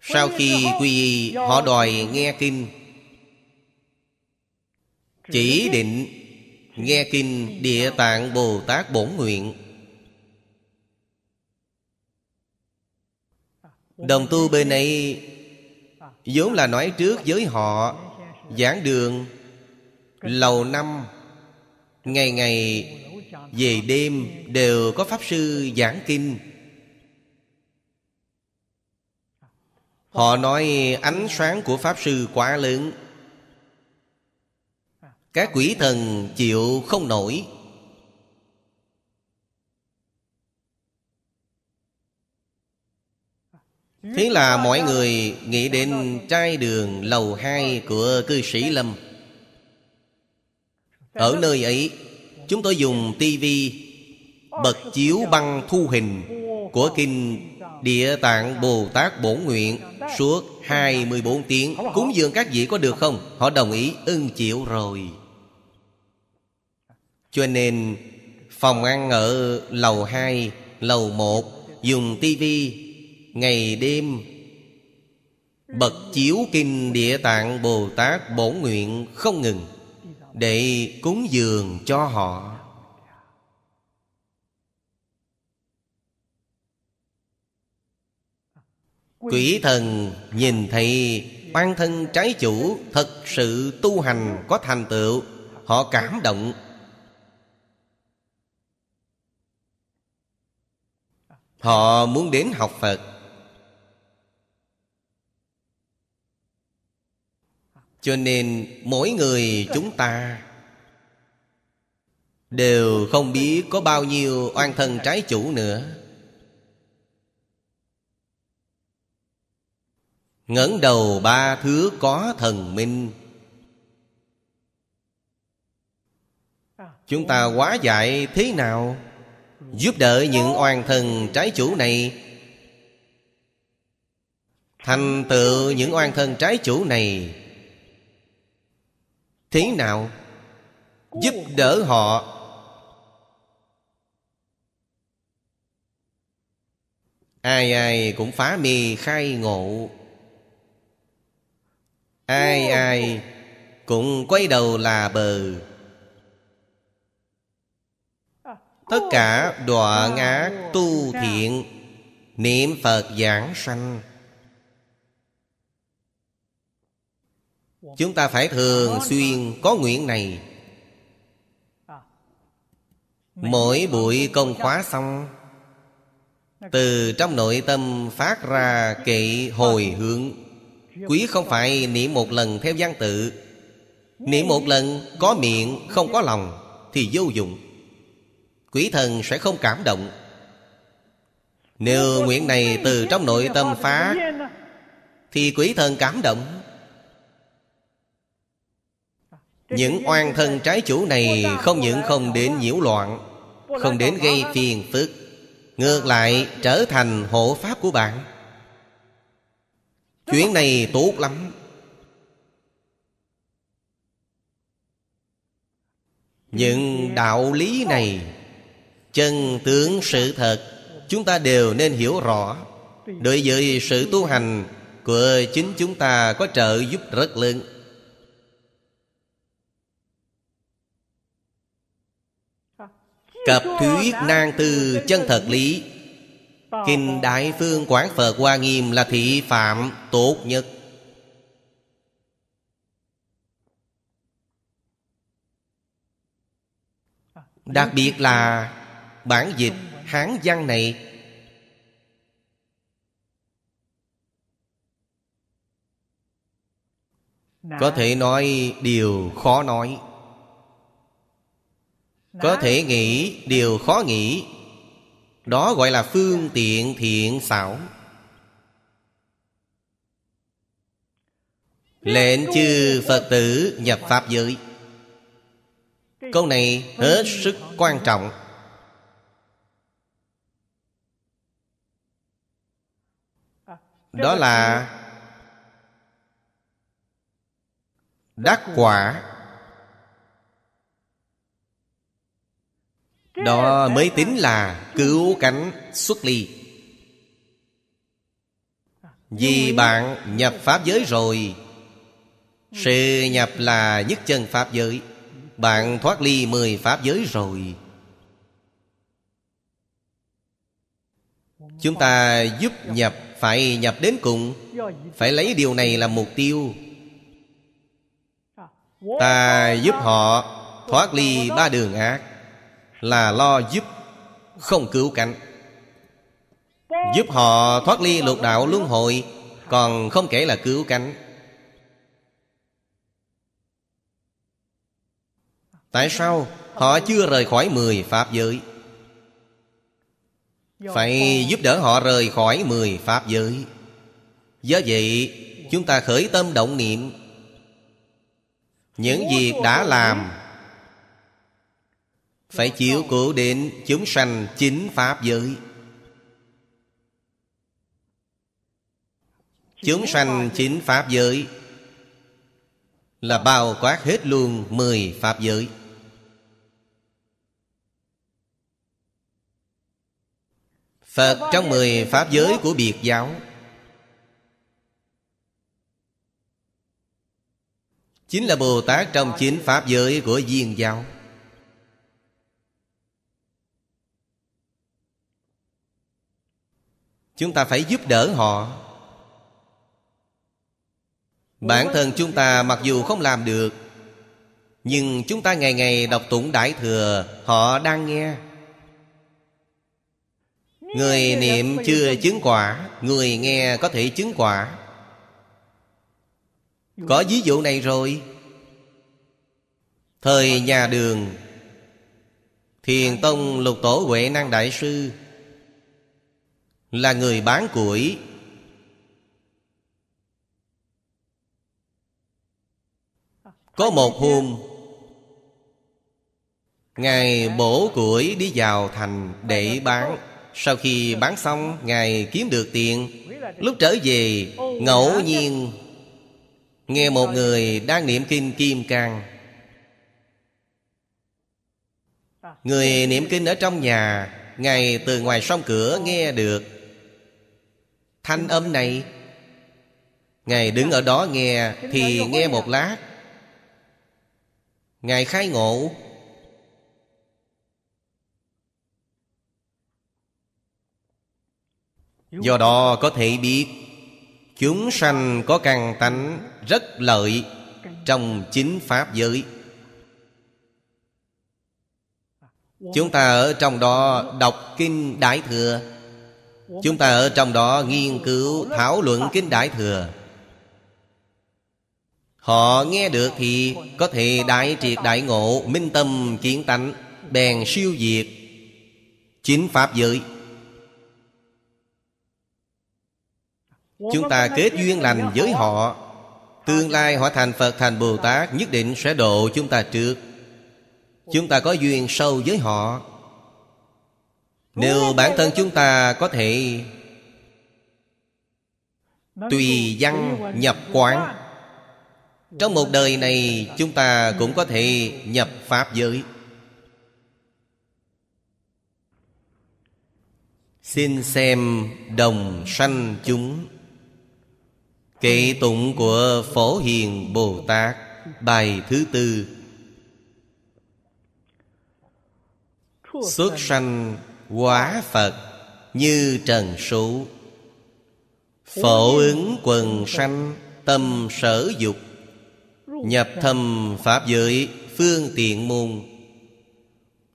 Sau khi quy y họ đòi nghe kinh Chỉ định nghe kinh Địa Tạng Bồ Tát Bổn Nguyện Đồng tu bên này vốn là nói trước với họ giảng đường lầu năm ngày ngày về đêm đều có pháp sư giảng kinh họ nói ánh sáng của pháp sư quá lớn các quỷ thần chịu không nổi Thế là mọi người nghĩ đến trai đường lầu 2 của cư sĩ Lâm Ở nơi ấy Chúng tôi dùng tivi Bật chiếu băng thu hình Của kinh Địa Tạng Bồ Tát Bổn Nguyện Suốt 24 tiếng Cúng dường các vị có được không? Họ đồng ý ưng chịu rồi Cho nên Phòng ăn ở lầu 2, lầu 1 Dùng tivi ngày đêm bậc chiếu kinh địa tạng bồ tát bổn nguyện không ngừng để cúng dường cho họ quỷ thần nhìn thấy oan thân trái chủ thật sự tu hành có thành tựu họ cảm động họ muốn đến học phật cho nên mỗi người chúng ta đều không biết có bao nhiêu oan thân trái chủ nữa ngẩng đầu ba thứ có thần minh chúng ta quá dạy thế nào giúp đỡ những oan thần trái chủ này thành tựu những oan thân trái chủ này thế nào giúp đỡ họ ai ai cũng phá mê khai ngộ ai ai cũng quay đầu là bờ tất cả đọa ngã tu thiện niệm phật giảng sanh Chúng ta phải thường xuyên có nguyện này Mỗi buổi công khóa xong Từ trong nội tâm phát ra kệ hồi hướng Quý không phải niệm một lần theo văn tự Niệm một lần có miệng không có lòng Thì vô dụng Quý thần sẽ không cảm động Nếu nguyện này từ trong nội tâm phát Thì quý thần cảm động những oan thân trái chủ này không những không đến nhiễu loạn không đến gây phiền phức ngược lại trở thành hộ pháp của bạn chuyện này tốt lắm những đạo lý này chân tướng sự thật chúng ta đều nên hiểu rõ đối với sự tu hành của chính chúng ta có trợ giúp rất lớn Cập thuyết nang từ chân thật lý Kinh Đại Phương Quán Phật Hoa Nghiêm là thị phạm tốt nhất Đặc biệt là bản dịch Hán văn này Có thể nói điều khó nói có thể nghĩ điều khó nghĩ Đó gọi là phương tiện thiện xảo Lệnh chư Phật tử nhập Pháp giới Câu này hết sức quan trọng Đó là Đắc quả Đó mới tính là cứu cánh xuất ly Vì bạn nhập Pháp giới rồi Sự nhập là nhất chân Pháp giới Bạn thoát ly mười Pháp giới rồi Chúng ta giúp nhập Phải nhập đến cùng Phải lấy điều này làm mục tiêu Ta giúp họ thoát ly ba đường ác là lo giúp Không cứu cánh Giúp họ thoát ly lục đạo luân hồi Còn không kể là cứu cánh Tại sao họ chưa rời khỏi mười Pháp giới Phải giúp đỡ họ rời khỏi mười Pháp giới Do vậy chúng ta khởi tâm động niệm Những việc đã làm phải chiếu cố đến chúng sanh chính pháp giới chúng sanh chính pháp giới là bao quát hết luôn mười pháp giới Phật trong mười pháp giới của biệt giáo Chính là Bồ Tát trong chín pháp giới của Diên giáo chúng ta phải giúp đỡ họ bản thân chúng ta mặc dù không làm được nhưng chúng ta ngày ngày đọc tụng đại thừa họ đang nghe người niệm chưa chứng quả người nghe có thể chứng quả có ví dụ này rồi thời nhà đường thiền tông lục tổ huệ năng đại sư là người bán củi có một hôm ngài bổ củi đi vào thành để bán sau khi bán xong ngài kiếm được tiền lúc trở về ngẫu nhiên nghe một người đang niệm kinh kim cang người niệm kinh ở trong nhà ngài từ ngoài song cửa nghe được Thanh âm này Ngài đứng ở đó nghe Thì nghe một lát Ngài khai ngộ Do đó có thể biết Chúng sanh có căn tánh rất lợi Trong chính Pháp giới Chúng ta ở trong đó đọc Kinh Đại Thừa Chúng ta ở trong đó nghiên cứu thảo luận kinh Đại Thừa Họ nghe được thì có thể đại triệt đại ngộ Minh tâm kiến tánh Bèn siêu diệt Chính Pháp giới Chúng ta kết duyên lành với họ Tương lai họ thành Phật thành Bồ Tát Nhất định sẽ độ chúng ta trước Chúng ta có duyên sâu với họ nếu bản thân chúng ta có thể Tùy văn nhập quán Trong một đời này Chúng ta cũng có thể nhập Pháp giới Xin xem đồng sanh chúng Kệ tụng của Phổ Hiền Bồ Tát Bài thứ tư Xuất sanh Quả Phật như trần số Phổ ứng quần sanh Tâm sở dục Nhập thâm Pháp giới Phương tiện môn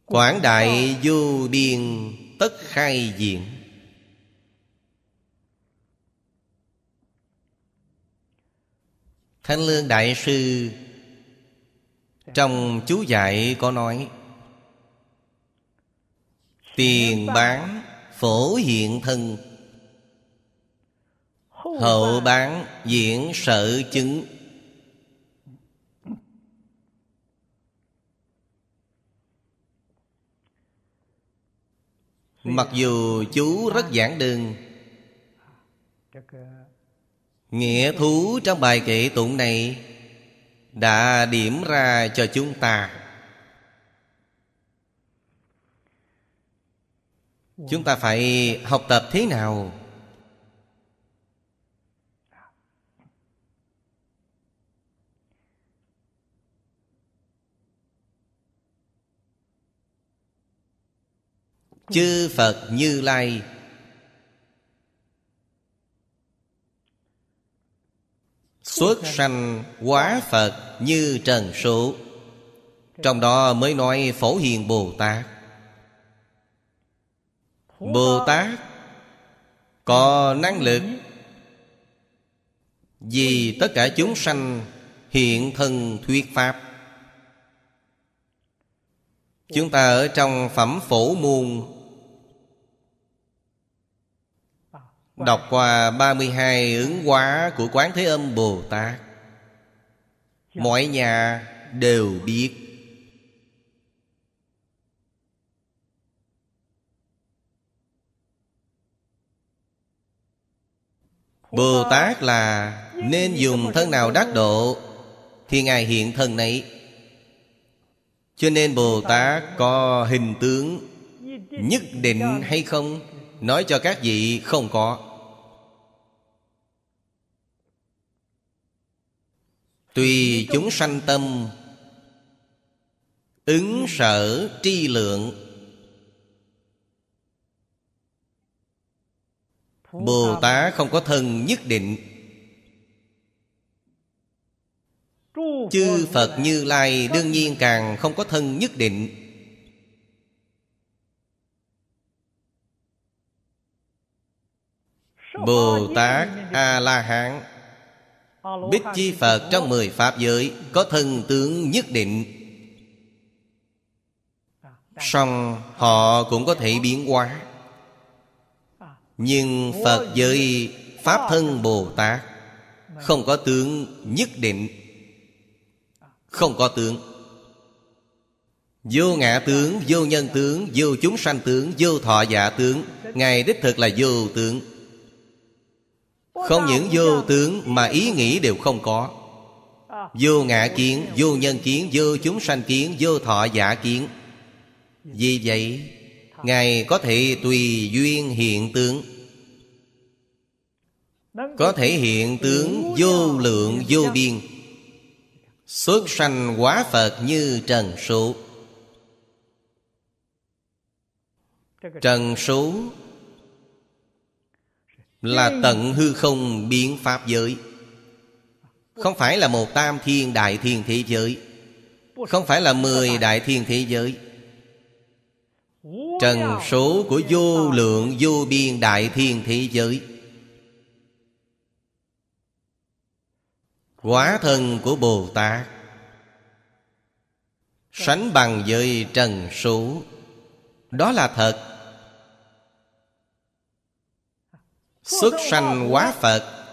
Quảng đại vô biên Tất khai diện Thanh Lương Đại Sư Trong chú dạy có nói Tiền bán phổ hiện thân Hậu bán diễn sở chứng Mặc dù chú rất giản đơn Nghĩa thú trong bài kệ tụng này Đã điểm ra cho chúng ta chúng ta phải học tập thế nào chư phật như lai xuất sanh quá phật như trần số trong đó mới nói phổ hiền bồ tát bồ tát có năng lực vì tất cả chúng sanh hiện thân thuyết pháp chúng ta ở trong phẩm phổ môn đọc qua 32 ứng hóa của quán thế âm bồ tát mọi nhà đều biết Bồ Tát là Nên dùng thân nào đắc độ Thì Ngài hiện thân này Cho nên Bồ Tát có hình tướng Nhất định hay không Nói cho các vị không có Tùy chúng sanh tâm Ứng sở tri lượng bồ tát không có thân nhất định chư phật như lai đương nhiên càng không có thân nhất định bồ tát a la hán bích chi phật trong mười pháp giới có thân tướng nhất định song họ cũng có thể biến hóa nhưng phật giới pháp thân bồ tát không có tướng nhất định không có tướng Vô ngã tướng, vô nhân tướng, vô chúng sanh tướng, vô thọ giả tướng Ngài đích thực là vô tướng Không những vô tướng mà ý nghĩ đều không có Vô ngã kiến, vô nhân kiến, vô chúng sanh kiến, vô thọ giả kiến Vì vậy Ngài có thể tùy duyên hiện tướng Có thể hiện tướng vô lượng vô biên Xuất sanh quá Phật như trần số Trần số Là tận hư không biến pháp giới Không phải là một tam thiên đại thiên thế giới Không phải là mười đại thiên thế giới Trần à. số của vô ờ. lượng vô biên đại thiên thế giới Quả thân của Bồ Tát dạ. Sánh bằng với trần số Đó là thật Xuất sanh quá Phật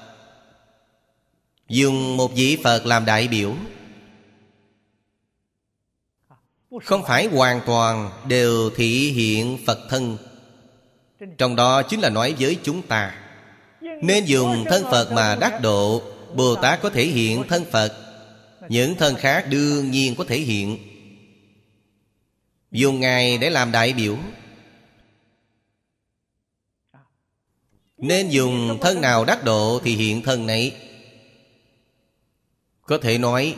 Dùng một vị Phật làm đại biểu không phải hoàn toàn đều thị hiện phật thân trong đó chính là nói với chúng ta nên dùng thân phật mà đắc độ bồ tát có thể hiện thân phật những thân khác đương nhiên có thể hiện dùng ngài để làm đại biểu nên dùng thân nào đắc độ thì hiện thân này có thể nói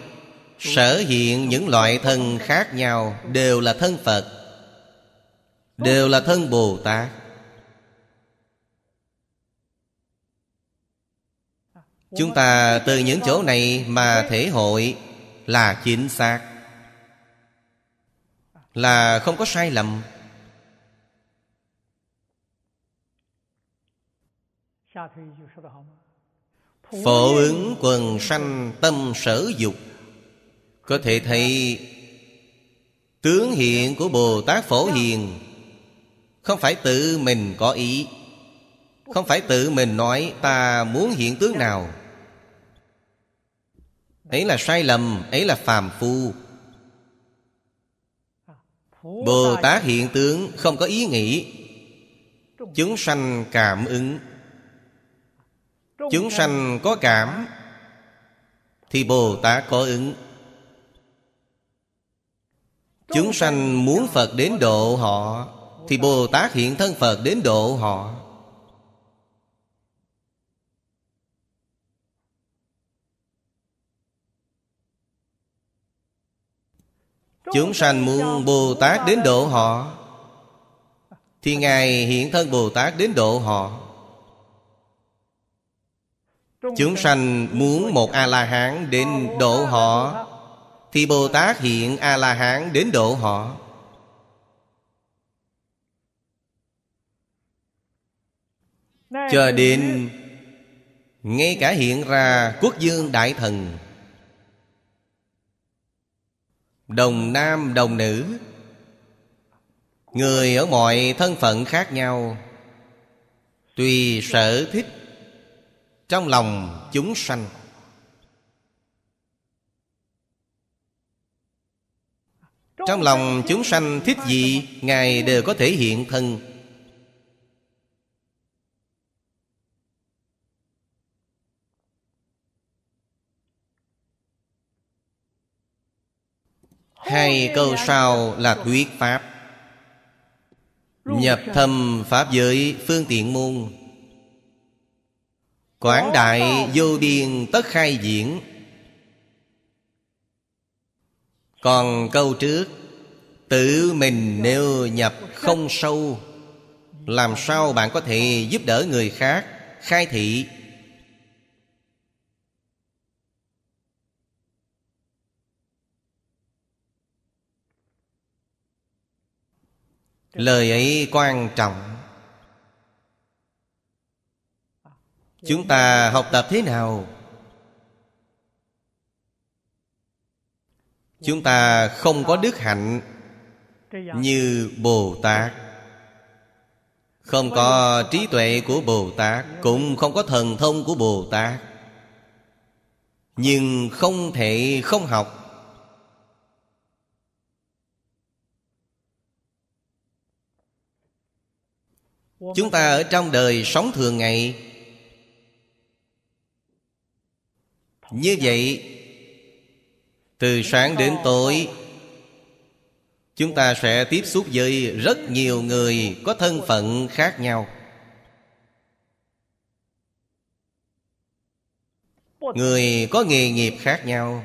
sở hiện những loại thân khác nhau đều là thân phật đều là thân bồ tát chúng ta từ những chỗ này mà thể hội là chính xác là không có sai lầm phổ ứng quần sanh tâm sở dục có thể thấy tướng hiện của bồ tát phổ hiền không phải tự mình có ý không phải tự mình nói ta muốn hiện tướng nào ấy là sai lầm ấy là phàm phu bồ tát hiện tướng không có ý nghĩ chúng sanh cảm ứng chúng sanh có cảm thì bồ tát có ứng Chúng sanh muốn Phật đến độ họ Thì Bồ Tát hiện thân Phật đến độ họ Chúng sanh muốn Bồ Tát đến độ họ Thì Ngài hiện thân Bồ Tát đến độ họ Chúng sanh muốn một A-la-hán đến độ họ thì bồ tát hiện a la hán đến độ họ chờ đến ngay cả hiện ra quốc dương đại thần đồng nam đồng nữ người ở mọi thân phận khác nhau tùy sở thích trong lòng chúng sanh Trong lòng chúng sanh thích gì Ngài đều có thể hiện thân Hai câu sau là thuyết pháp Nhập thâm pháp giới phương tiện môn Quảng đại vô biên tất khai diễn còn câu trước tự mình nếu nhập không sâu làm sao bạn có thể giúp đỡ người khác khai thị lời ấy quan trọng chúng ta học tập thế nào chúng ta không có đức hạnh như bồ tát không có trí tuệ của bồ tát cũng không có thần thông của bồ tát nhưng không thể không học chúng ta ở trong đời sống thường ngày như vậy từ sáng đến tối chúng ta sẽ tiếp xúc với rất nhiều người có thân phận khác nhau người có nghề nghiệp khác nhau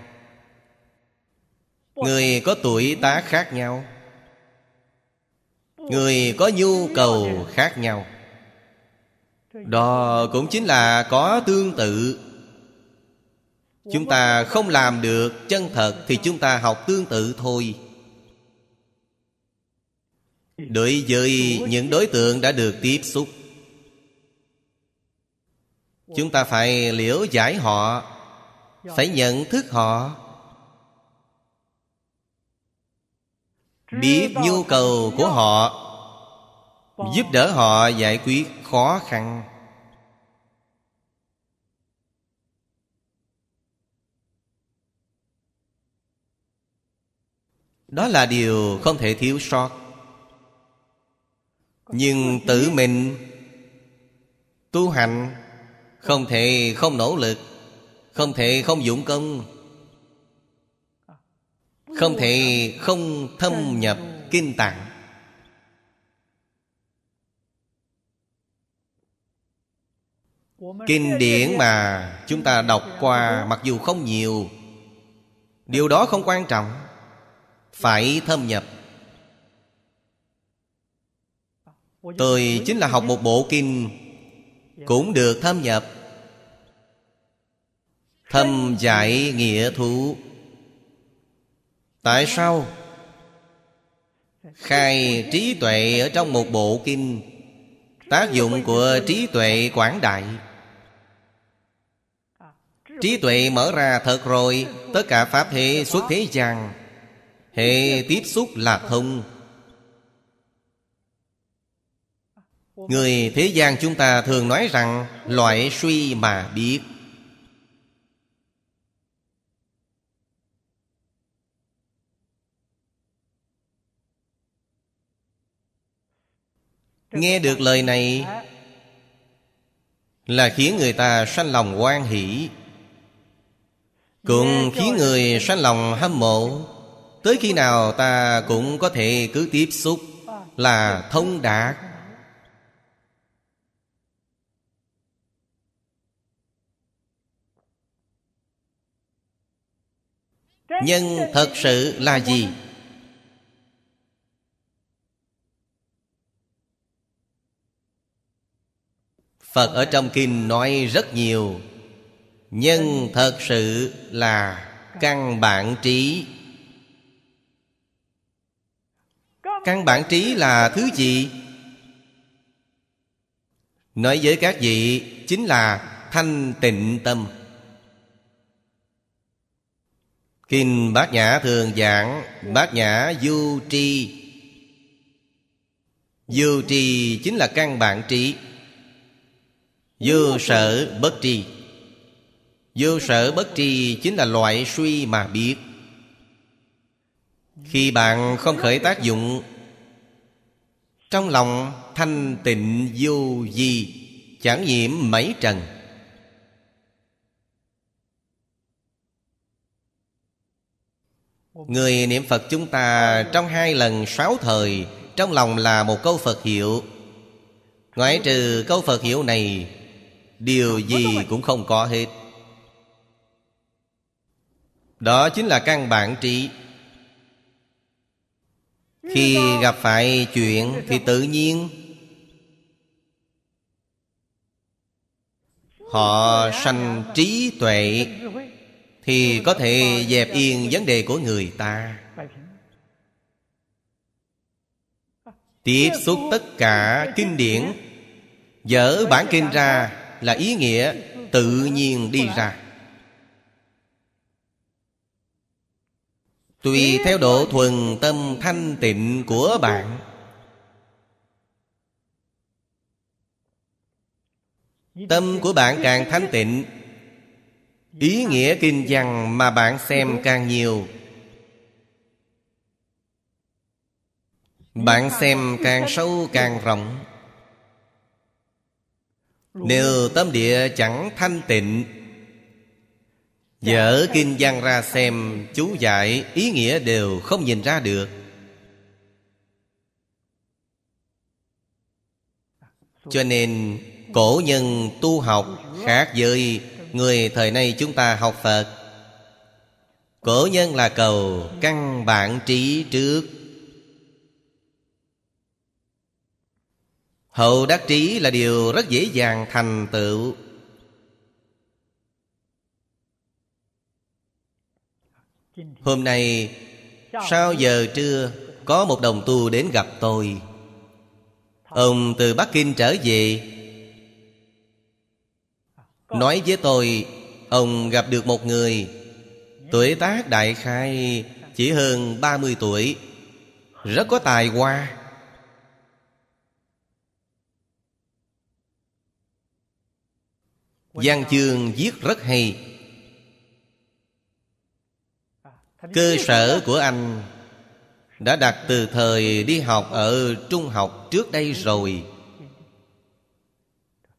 người có tuổi tá khác nhau người có nhu cầu khác nhau đó cũng chính là có tương tự chúng ta không làm được chân thật thì chúng ta học tương tự thôi đối với những đối tượng đã được tiếp xúc chúng ta phải liễu giải họ phải nhận thức họ biết nhu cầu của họ giúp đỡ họ giải quyết khó khăn Đó là điều không thể thiếu sót Nhưng tự mình Tu hành Không thể không nỗ lực Không thể không dụng công Không thể không thâm nhập kinh tạng Kinh điển mà chúng ta đọc qua Mặc dù không nhiều Điều đó không quan trọng phải thâm nhập tôi chính là học một bộ kinh cũng được thâm nhập thâm giải nghĩa thú tại sao khai trí tuệ ở trong một bộ kinh tác dụng của trí tuệ quảng đại trí tuệ mở ra thật rồi tất cả pháp thế suốt thế gian hệ tiếp xúc là thông người thế gian chúng ta thường nói rằng loại suy mà biết nghe được lời này là khiến người ta sanh lòng quan hỷ cũng khiến người sanh lòng hâm mộ Tới khi nào ta cũng có thể cứ tiếp xúc Là thông đạt Nhưng thật sự là gì? Phật ở trong kinh nói rất nhiều Nhân thật sự là căn bản trí căn bản trí là thứ gì nói với các vị chính là thanh tịnh tâm kinh bát nhã thường giảng bát nhã du tri du tri chính là căn bản trí vô sở bất tri Vô sở bất tri chính là loại suy mà biết khi bạn không khởi tác dụng trong lòng thanh tịnh vô di chẳng nhiễm mấy trần người niệm phật chúng ta trong hai lần sáu thời trong lòng là một câu phật hiệu ngoại trừ câu phật hiệu này điều gì cũng không có hết đó chính là căn bản trị khi gặp phải chuyện thì tự nhiên họ sanh trí tuệ thì có thể dẹp yên vấn đề của người ta tiếp xúc tất cả kinh điển dở bản kinh ra là ý nghĩa tự nhiên đi ra Tùy theo độ thuần tâm thanh tịnh của bạn Tâm của bạn càng thanh tịnh Ý nghĩa kinh văn mà bạn xem càng nhiều Bạn xem càng sâu càng rộng Nếu tâm địa chẳng thanh tịnh Dở kinh văn ra xem Chú giải ý nghĩa đều không nhìn ra được Cho nên cổ nhân tu học khác với người thời nay chúng ta học Phật Cổ nhân là cầu căn bản trí trước Hậu đắc trí là điều rất dễ dàng thành tựu Hôm nay sau giờ trưa Có một đồng tu đến gặp tôi Ông từ Bắc Kinh trở về Nói với tôi Ông gặp được một người Tuổi tác đại khai Chỉ hơn 30 tuổi Rất có tài hoa Giang chương viết rất hay cơ sở của anh đã đặt từ thời đi học ở trung học trước đây rồi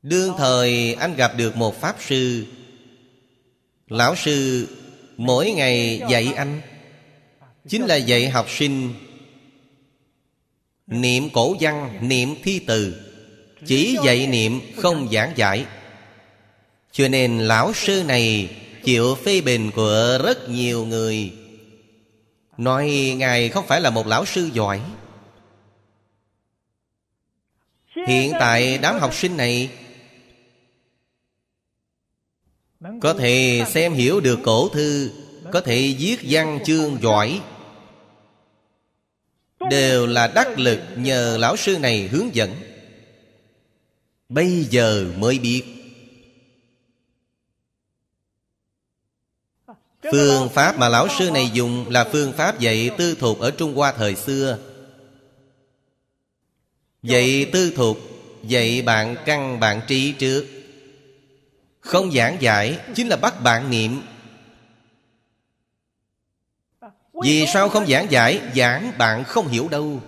đương thời anh gặp được một pháp sư lão sư mỗi ngày dạy anh chính là dạy học sinh niệm cổ văn niệm thi từ chỉ dạy niệm không giảng giải cho nên lão sư này chịu phê bình của rất nhiều người Nói Ngài không phải là một lão sư giỏi Hiện tại đám học sinh này Có thể xem hiểu được cổ thư Có thể viết văn chương giỏi Đều là đắc lực nhờ lão sư này hướng dẫn Bây giờ mới biết Phương pháp mà lão sư này dùng là phương pháp dạy tư thuộc ở Trung Hoa thời xưa. Dạy tư thuộc, dạy bạn căn bạn trí trước. Không giảng giải chính là bắt bạn niệm. Vì sao không giảng giải? Giảng bạn không hiểu đâu.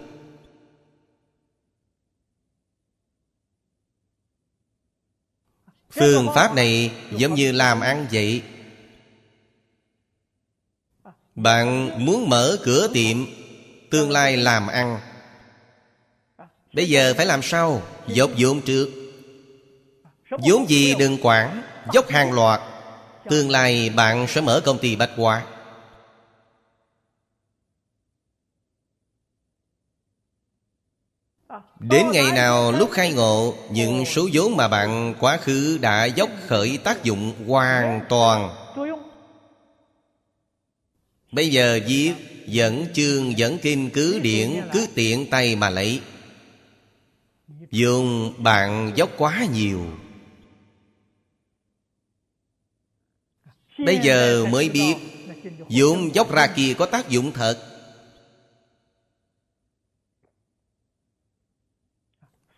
Phương pháp này giống như làm ăn vậy bạn muốn mở cửa tiệm Tương lai làm ăn Bây giờ phải làm sao dốc vốn trước vốn gì đừng quản Dốc hàng loạt Tương lai bạn sẽ mở công ty bách hóa Đến ngày nào lúc khai ngộ Những số vốn mà bạn quá khứ đã dốc khởi tác dụng hoàn toàn Bây giờ viết Dẫn chương dẫn kinh cứ điển Cứ tiện tay mà lấy Dùng bạn dốc quá nhiều Bây giờ mới biết dùng dốc ra kia có tác dụng thật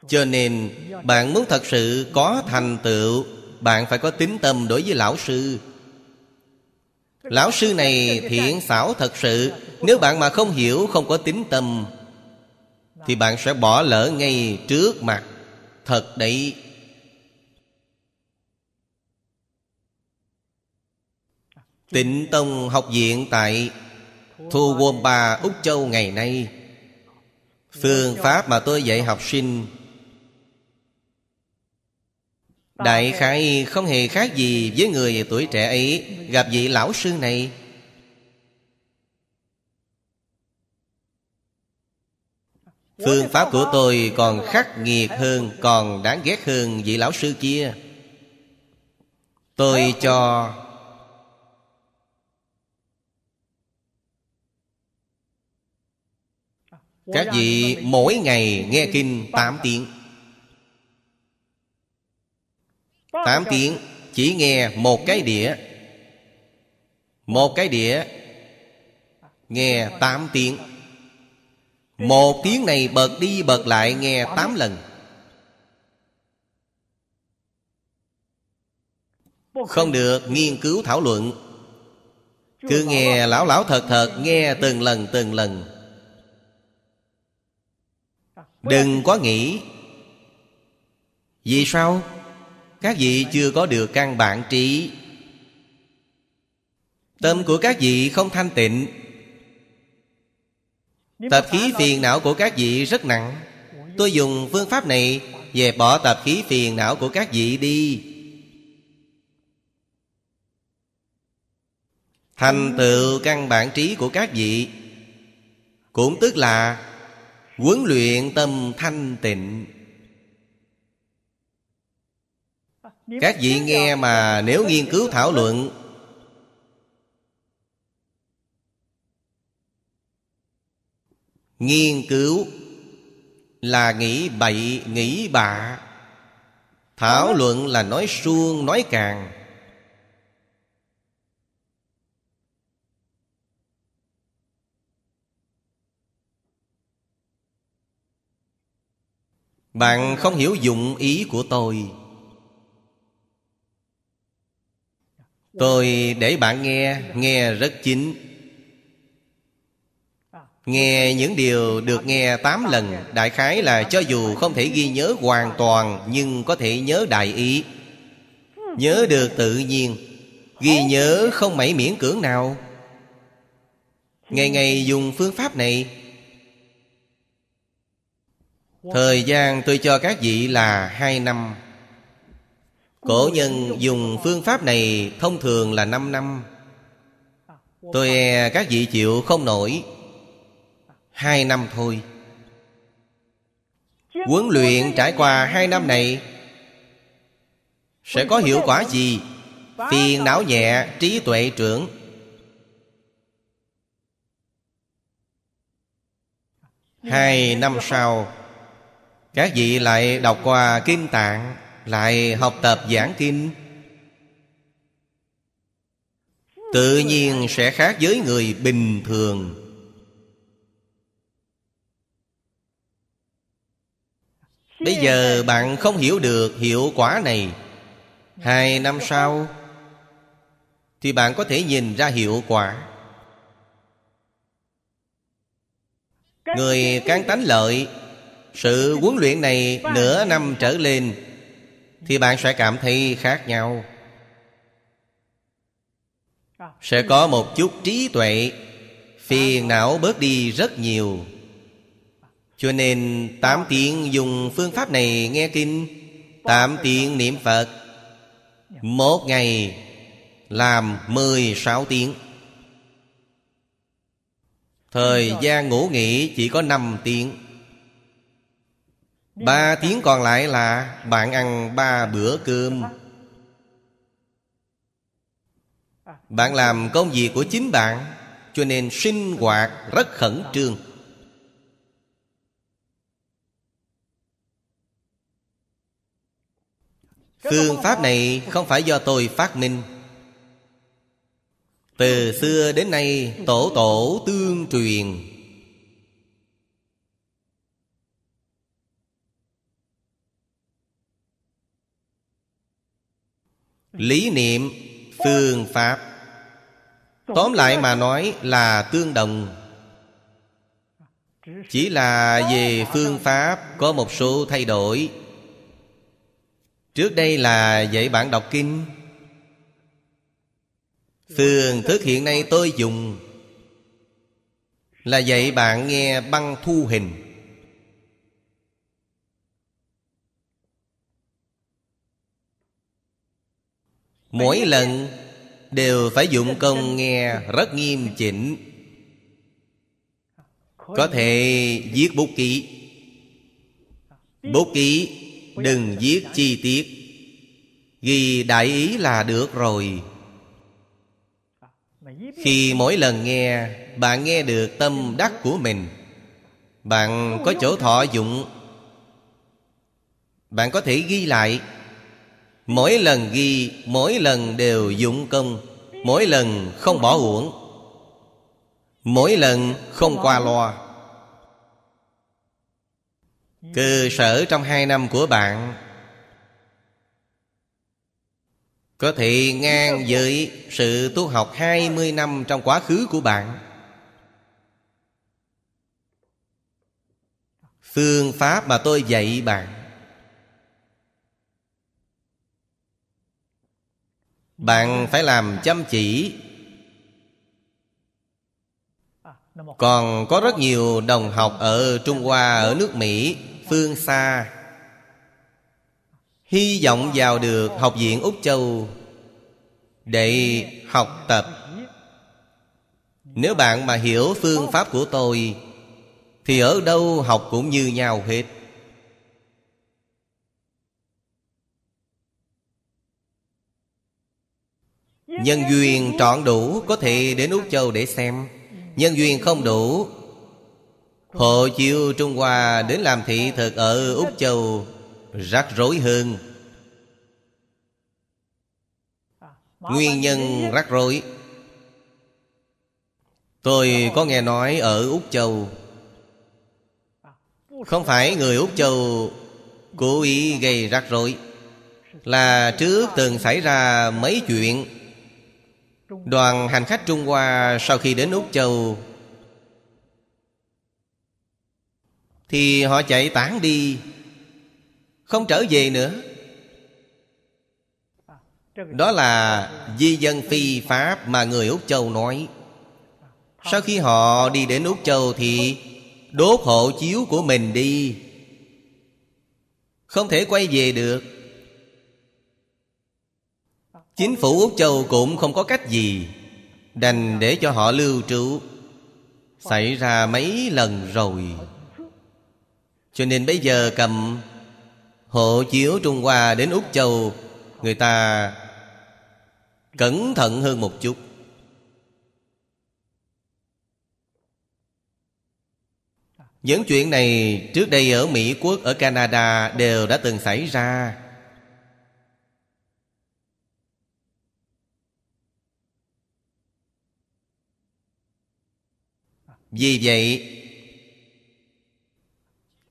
Cho nên bạn muốn thật sự có thành tựu Bạn phải có tính tâm đối với lão sư Lão sư này thiện xảo thật sự Nếu bạn mà không hiểu không có tính tâm Thì bạn sẽ bỏ lỡ ngay trước mặt Thật đấy Tịnh Tông học viện tại Thu Gồm ba Úc Châu ngày nay Phương pháp mà tôi dạy học sinh Đại khải không hề khác gì với người tuổi trẻ ấy Gặp vị lão sư này Phương pháp của tôi còn khắc nghiệt hơn Còn đáng ghét hơn vị lão sư kia Tôi cho Các vị mỗi ngày nghe kinh tám tiếng Tám tiếng chỉ nghe một cái đĩa Một cái đĩa Nghe tám tiếng Một tiếng này bật đi bật lại nghe tám lần Không được nghiên cứu thảo luận Cứ nghe lão lão thật thật Nghe từng lần từng lần Đừng có nghĩ Vì sao? các vị chưa có được căn bản trí tâm của các vị không thanh tịnh tập khí phiền não của các vị rất nặng tôi dùng phương pháp này về bỏ tập khí phiền não của các vị đi thành tựu căn bản trí của các vị cũng tức là huấn luyện tâm thanh tịnh các vị nghe mà nếu nghiên cứu thảo luận nghiên cứu là nghĩ bậy nghĩ bạ thảo luận là nói suông nói càng bạn không hiểu dụng ý của tôi Tôi để bạn nghe Nghe rất chính Nghe những điều được nghe tám lần Đại khái là cho dù không thể ghi nhớ hoàn toàn Nhưng có thể nhớ đại ý Nhớ được tự nhiên Ghi nhớ không mảy miễn cưỡng nào Ngày ngày dùng phương pháp này Thời gian tôi cho các vị là hai năm Cổ nhân dùng phương pháp này thông thường là 5 năm Tôi e các vị chịu không nổi Hai năm thôi Huấn luyện trải qua hai năm này Sẽ có hiệu quả gì? Phiền não nhẹ, trí tuệ trưởng Hai năm sau Các vị lại đọc qua kinh Tạng lại học tập giảng kinh tự nhiên sẽ khác với người bình thường bây giờ bạn không hiểu được hiệu quả này hai năm sau thì bạn có thể nhìn ra hiệu quả người cán tánh lợi sự huấn luyện này nửa năm trở lên thì bạn sẽ cảm thấy khác nhau sẽ có một chút trí tuệ phiền não bớt đi rất nhiều cho nên tám tiếng dùng phương pháp này nghe kinh tám tiếng niệm Phật Một ngày làm mười sáu tiếng Thời gian ngủ nghỉ chỉ có năm tiếng Ba tiếng còn lại là bạn ăn ba bữa cơm Bạn làm công việc của chính bạn Cho nên sinh hoạt rất khẩn trương Phương pháp này không phải do tôi phát minh Từ xưa đến nay tổ tổ tương truyền lý niệm phương pháp tóm lại mà nói là tương đồng chỉ là về phương pháp có một số thay đổi trước đây là dạy bạn đọc kinh phương thức hiện nay tôi dùng là dạy bạn nghe băng thu hình Mỗi lần đều phải dụng công nghe rất nghiêm chỉnh Có thể viết bút ký Bút ký đừng viết chi tiết Ghi đại ý là được rồi Khi mỗi lần nghe Bạn nghe được tâm đắc của mình Bạn có chỗ thọ dụng Bạn có thể ghi lại Mỗi lần ghi Mỗi lần đều dụng công Mỗi lần không bỏ uổng Mỗi lần không qua loa Cơ sở trong hai năm của bạn Có thể ngang với sự tu học hai mươi năm trong quá khứ của bạn Phương pháp mà tôi dạy bạn bạn phải làm chăm chỉ còn có rất nhiều đồng học ở trung hoa ở nước mỹ phương xa hy vọng vào được học viện úc châu để học tập nếu bạn mà hiểu phương pháp của tôi thì ở đâu học cũng như nhau hết Nhân duyên trọn đủ Có thể đến Úc Châu để xem Nhân duyên không đủ Hộ chiếu Trung Hoa Đến làm thị thực ở Úc Châu Rắc rối hơn Nguyên nhân rắc rối Tôi có nghe nói ở Úc Châu Không phải người Úc Châu Cố ý gây rắc rối Là trước từng xảy ra mấy chuyện Đoàn hành khách Trung Hoa sau khi đến Úc Châu Thì họ chạy tán đi Không trở về nữa Đó là di dân phi Pháp mà người Úc Châu nói Sau khi họ đi đến Úc Châu thì Đốt hộ chiếu của mình đi Không thể quay về được Chính phủ Úc Châu cũng không có cách gì Đành để cho họ lưu trú Xảy ra mấy lần rồi Cho nên bây giờ cầm Hộ chiếu Trung Hoa đến Úc Châu Người ta Cẩn thận hơn một chút Những chuyện này trước đây ở Mỹ quốc, ở Canada đều đã từng xảy ra Vì vậy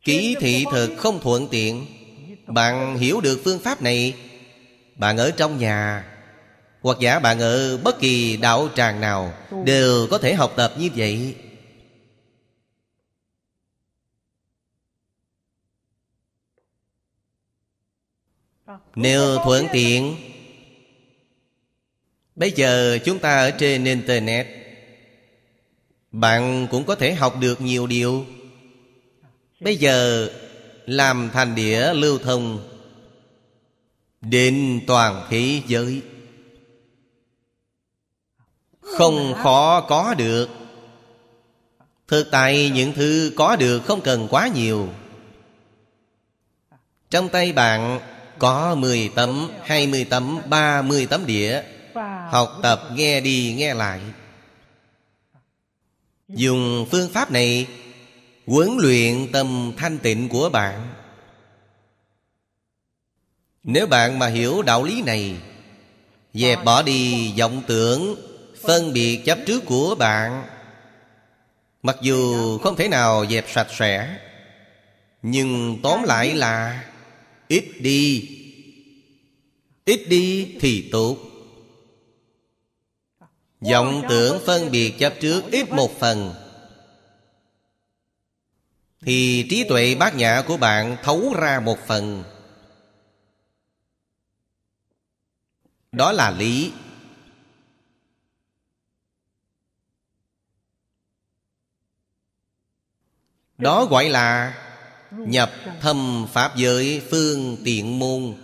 Ký thị thực không thuận tiện Bạn hiểu được phương pháp này Bạn ở trong nhà Hoặc giả bạn ở bất kỳ đạo tràng nào Đều có thể học tập như vậy Nếu thuận tiện Bây giờ chúng ta ở trên Internet bạn cũng có thể học được nhiều điều bây giờ làm thành đĩa lưu thông đến toàn thế giới không khó có được thực tại những thứ có được không cần quá nhiều trong tay bạn có 10 tấm, 20 tấm, 30 tấm đĩa Học tập nghe đi nghe lại dùng phương pháp này huấn luyện tâm thanh tịnh của bạn nếu bạn mà hiểu đạo lý này dẹp bỏ đi vọng tưởng phân biệt chấp trước của bạn mặc dù không thể nào dẹp sạch sẽ nhưng tóm lại là ít đi ít đi thì tốt vọng tưởng phân biệt chấp trước ít một phần thì trí tuệ bát nhã của bạn thấu ra một phần đó là lý đó gọi là nhập thâm pháp giới phương tiện môn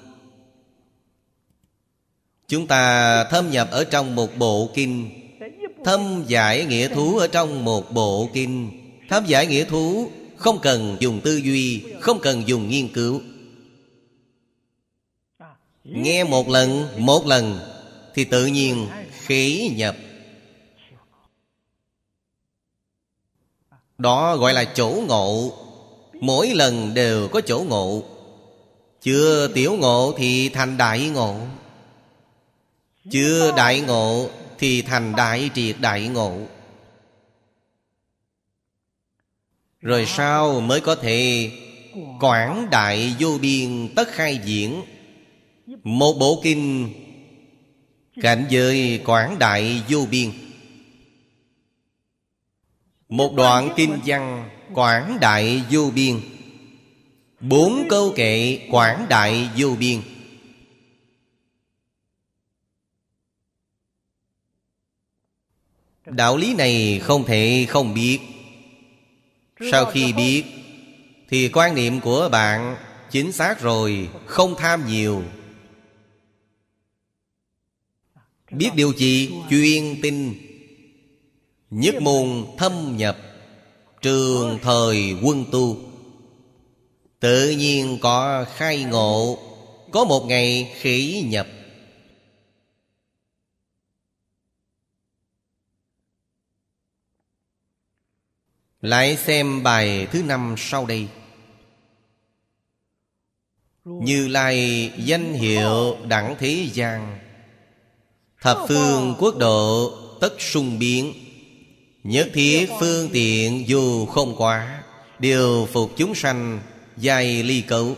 Chúng ta thâm nhập ở trong một bộ kinh Thâm giải nghĩa thú ở trong một bộ kinh Thâm giải nghĩa thú không cần dùng tư duy Không cần dùng nghiên cứu Nghe một lần, một lần Thì tự nhiên khí nhập Đó gọi là chỗ ngộ Mỗi lần đều có chỗ ngộ Chưa tiểu ngộ thì thành đại ngộ chưa đại ngộ Thì thành đại triệt đại ngộ Rồi sau mới có thể Quảng đại vô biên tất khai diễn Một bộ kinh Cảnh giới quảng đại vô biên Một đoạn kinh văn Quảng đại vô biên Bốn câu kệ Quảng đại vô biên đạo lý này không thể không biết sau khi biết thì quan niệm của bạn chính xác rồi không tham nhiều biết điều gì chuyên tin nhất môn thâm nhập trường thời quân tu tự nhiên có khai ngộ có một ngày khỉ nhập Lại xem bài thứ năm sau đây Như Lai danh hiệu đẳng thế gian Thập phương quốc độ tất sung biến Nhất thiết phương tiện dù không quá Đều phục chúng sanh dài ly cấu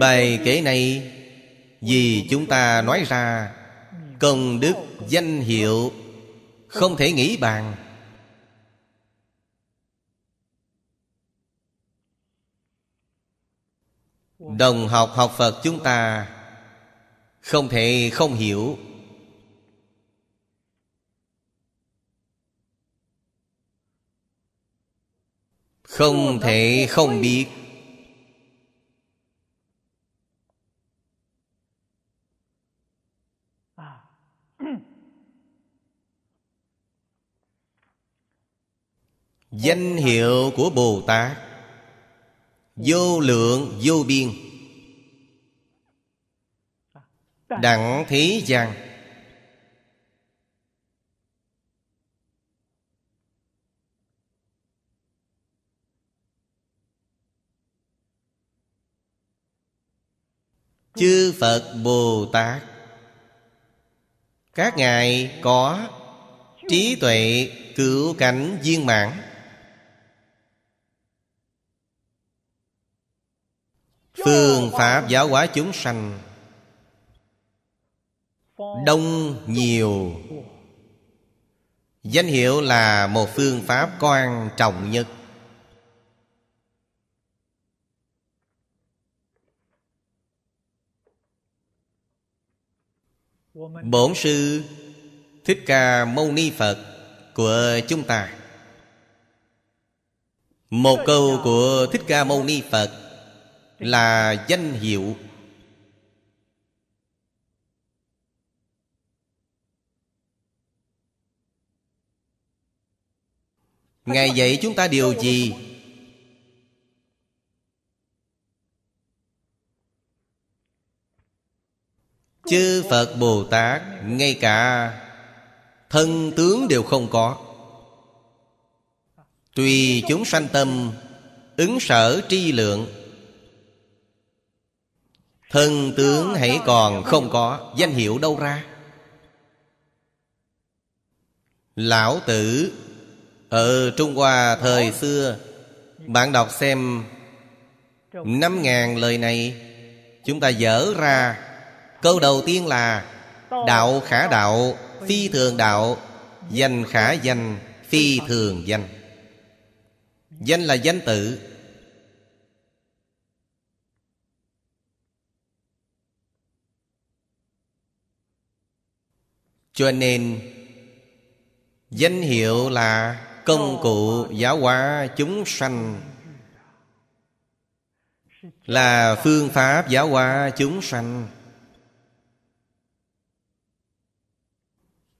Bài kể này vì chúng ta nói ra công đức danh hiệu không thể nghĩ bàn đồng học học phật chúng ta không thể không hiểu không thể không biết danh hiệu của bồ tát vô lượng vô biên đẳng thế gian chư phật bồ tát các ngài có trí tuệ cửu cảnh viên mãn Phương Pháp giáo hóa chúng sanh Đông nhiều Danh hiệu là một phương pháp quan trọng nhất Bổn sư Thích Ca Mâu Ni Phật của chúng ta Một câu của Thích Ca Mâu Ni Phật là danh hiệu Ngài dạy chúng ta điều gì Chư Phật Bồ Tát Ngay cả Thân tướng đều không có Tùy chúng sanh tâm Ứng sở tri lượng Thân tướng hãy còn không có Danh hiệu đâu ra Lão tử Ở Trung Hoa thời xưa Bạn đọc xem Năm ngàn lời này Chúng ta dở ra Câu đầu tiên là Đạo khả đạo Phi thường đạo Danh khả danh Phi thường danh Danh là danh tự cho nên danh hiệu là công cụ giáo hóa chúng sanh là phương pháp giáo hóa chúng sanh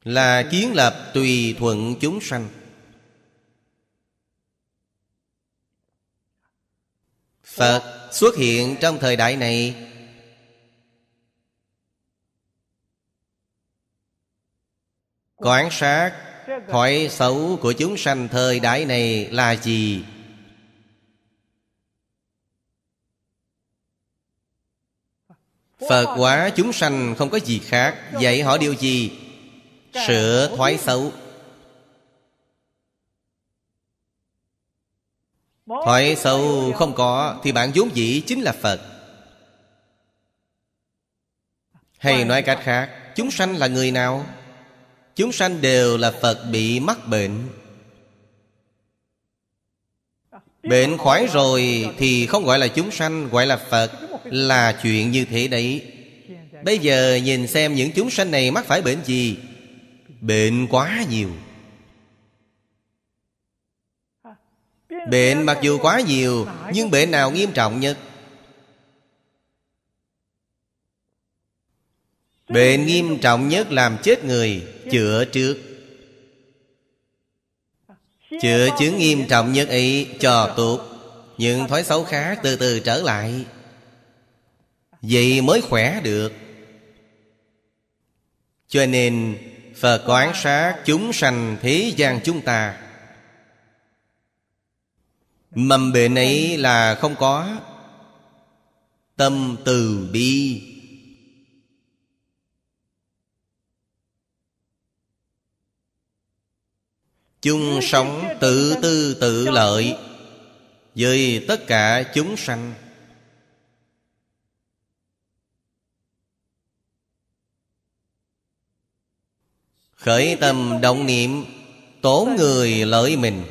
là kiến lập tùy thuận chúng sanh phật xuất hiện trong thời đại này Quán sát Thói xấu của chúng sanh thời đại này là gì? Phật hóa chúng sanh không có gì khác Dạy họ điều gì? Sửa thói xấu Thói xấu không có Thì bạn vốn dĩ chính là Phật Hay nói cách khác Chúng sanh là người nào? Chúng sanh đều là Phật bị mắc bệnh Bệnh khỏi rồi thì không gọi là chúng sanh Gọi là Phật Là chuyện như thế đấy Bây giờ nhìn xem những chúng sanh này mắc phải bệnh gì Bệnh quá nhiều Bệnh mặc dù quá nhiều Nhưng bệnh nào nghiêm trọng nhất bệnh nghiêm trọng nhất làm chết người Chữa trước Chữa chứng nghiêm trọng nhất ấy cho tốt Những thói xấu khác từ từ trở lại Vậy mới khỏe được Cho nên Phật quán sát chúng sanh thế gian chúng ta Mầm bệnh ấy là không có Tâm từ bi chung sống tự tư tự lợi Với tất cả chúng sanh Khởi tâm động niệm Tổn người lợi mình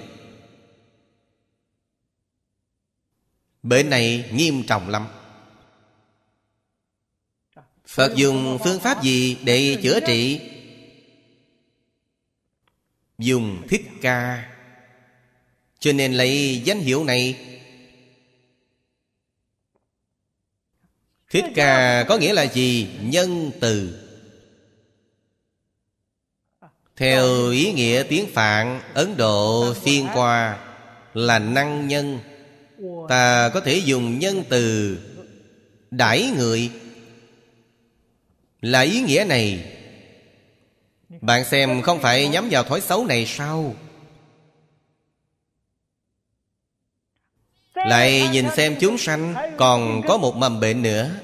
bên này nghiêm trọng lắm Phật dùng phương pháp gì để chữa trị dùng thích ca cho nên lấy danh hiệu này thích ca có nghĩa là gì nhân từ theo ý nghĩa tiếng phạn ấn độ phiên qua là năng nhân ta có thể dùng nhân từ đãi người là ý nghĩa này bạn xem không phải nhắm vào thói xấu này sao Lại nhìn xem chúng sanh Còn có một mầm bệnh nữa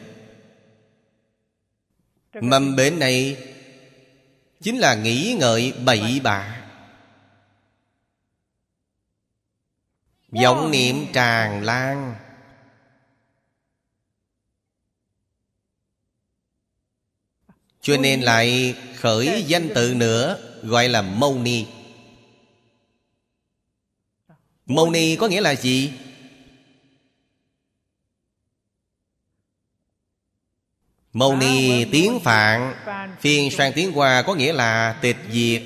Mầm bệnh này Chính là nghĩ ngợi bậy bạ vọng niệm tràn lan Cho nên lại khởi danh tự nữa Gọi là Mâu Ni Mâu Ni có nghĩa là gì? Mâu Ni tiếng Phạn Phiên sang tiếng Hoa có nghĩa là tịch diệt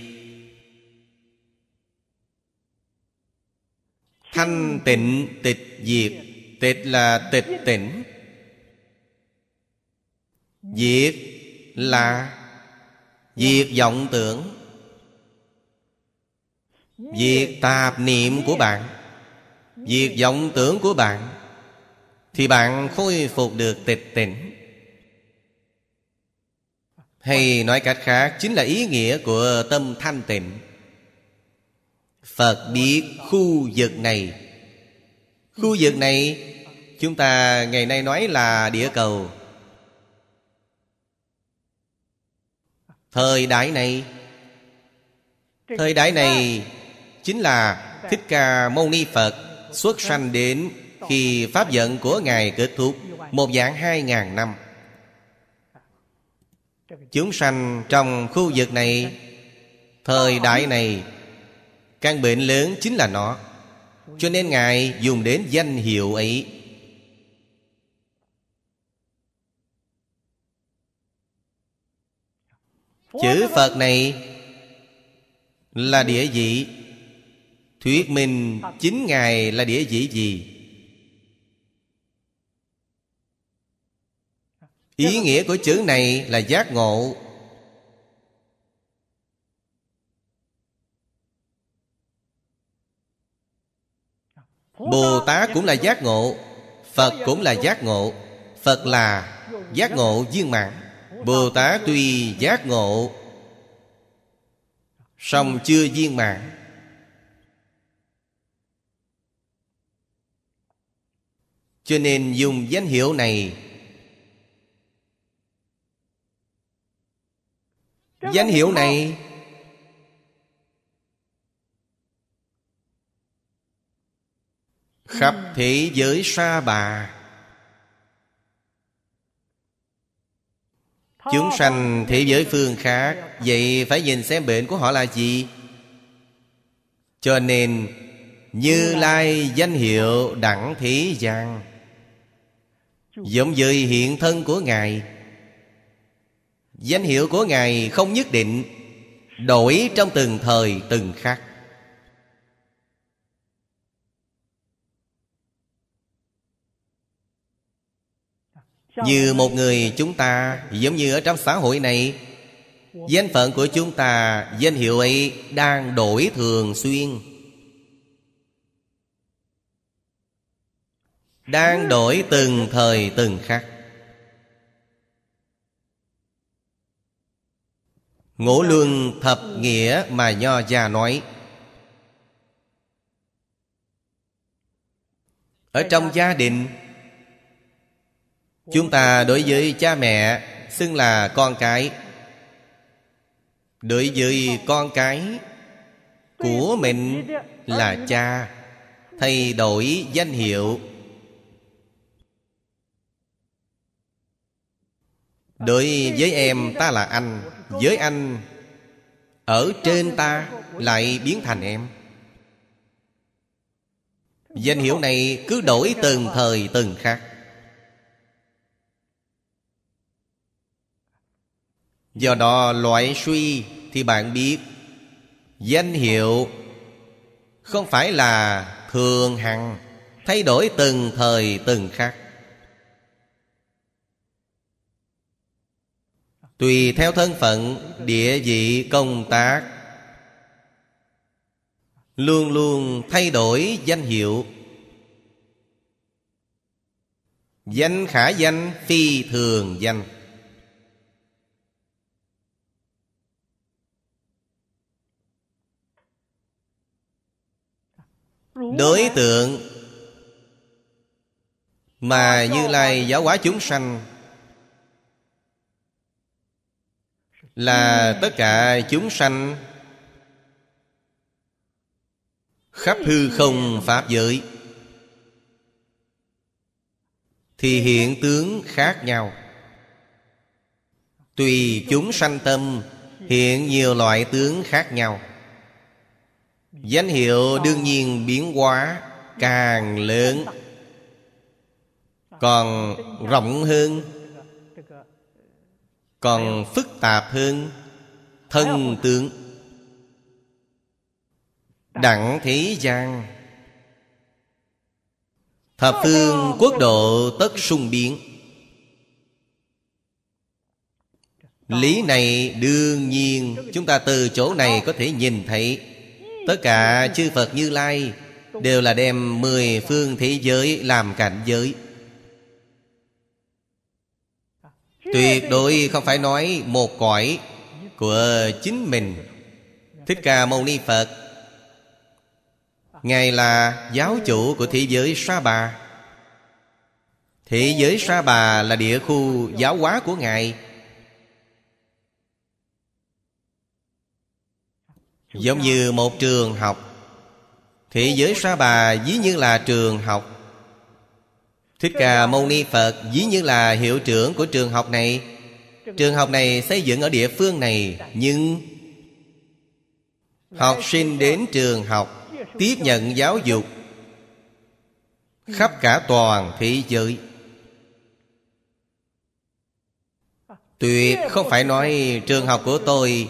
Thanh tịnh tịch diệt Tịch là tịch tỉnh Diệt là Diệt vọng tưởng Diệt tạp niệm của bạn Diệt vọng tưởng của bạn Thì bạn khôi phục được tịch tỉnh Hay nói cách khác Chính là ý nghĩa của tâm thanh tịnh Phật biết khu vực này Khu vực này Chúng ta ngày nay nói là địa cầu Thời đại này Thời đại này Chính là dạ. Thích Ca Mâu Ni Phật Xuất sanh đến Khi pháp vận của Ngài kết thúc Một dạng hai ngàn năm Chúng sanh trong khu vực này Thời đại này Căn bệnh lớn chính là nó Cho nên Ngài dùng đến danh hiệu ấy chữ phật này là địa vị thuyết minh chính ngài là địa vị gì ý nghĩa của chữ này là giác ngộ bồ tát cũng là giác ngộ phật cũng là giác ngộ phật là giác ngộ viên mạng Bồ Tát tuy giác ngộ song chưa viên mạng, Cho nên dùng danh hiệu này Danh hiệu này Khắp thế giới sa bà Chúng sanh thế giới phương khác Vậy phải nhìn xem bệnh của họ là gì Cho nên Như Lai danh hiệu đẳng thế gian Giống như hiện thân của Ngài Danh hiệu của Ngài không nhất định Đổi trong từng thời từng khắc như một người chúng ta giống như ở trong xã hội này danh phận của chúng ta danh hiệu ấy đang đổi thường xuyên đang đổi từng thời từng khắc ngũ luân thập nghĩa mà nho gia nói ở trong gia đình Chúng ta đối với cha mẹ Xưng là con cái Đối với con cái Của mình là cha Thay đổi danh hiệu Đối với em ta là anh Với anh Ở trên ta lại biến thành em Danh hiệu này cứ đổi từng thời từng khác do đó loại suy thì bạn biết danh hiệu không phải là thường hằng thay đổi từng thời từng khắc tùy theo thân phận địa vị công tác luôn luôn thay đổi danh hiệu danh khả danh phi thường danh đối tượng mà như lai giáo hóa chúng sanh là tất cả chúng sanh khắp hư không pháp giới thì hiện tướng khác nhau tùy chúng sanh tâm hiện nhiều loại tướng khác nhau Danh hiệu đương nhiên biến hóa càng lớn Còn rộng hơn Còn phức tạp hơn Thân tướng Đặng thế gian Thập phương quốc độ tất sung biến Lý này đương nhiên Chúng ta từ chỗ này có thể nhìn thấy Tất cả chư Phật Như Lai Đều là đem mười phương thế giới làm cảnh giới Tuyệt đối không phải nói một cõi Của chính mình Thích Ca Mâu Ni Phật Ngài là giáo chủ của thế giới Sa Bà Thế giới Sa Bà là địa khu giáo hóa của Ngài giống như một trường học thế giới sa bà dĩ như là trường học thích ca mâu ni phật dĩ như là hiệu trưởng của trường học này trường học này xây dựng ở địa phương này nhưng học sinh đến trường học tiếp nhận giáo dục khắp cả toàn thế giới tuyệt không phải nói trường học của tôi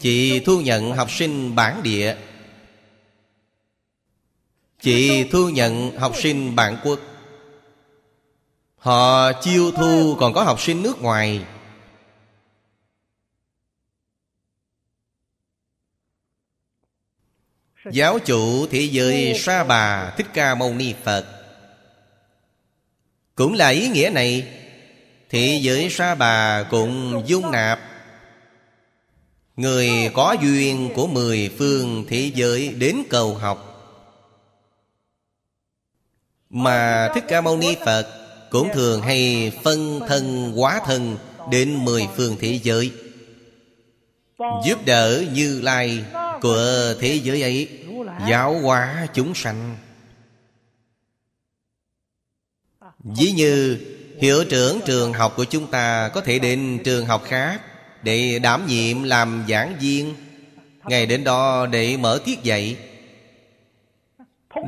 Chị thu nhận học sinh bản địa Chị thu nhận học sinh bản quốc Họ chiêu thu còn có học sinh nước ngoài Giáo chủ thế giới Sa Bà Thích Ca Mâu Ni Phật Cũng là ý nghĩa này Thế giới Sa Bà cũng dung nạp Người có duyên của mười phương thế giới đến cầu học Mà Thích Ca Mâu Ni Phật Cũng thường hay phân thân quá thân Đến mười phương thế giới Giúp đỡ như lai của thế giới ấy Giáo hóa chúng sanh ví như hiệu trưởng trường học của chúng ta Có thể đến trường học khác để đảm nhiệm làm giảng viên Ngày đến đó để mở tiết dạy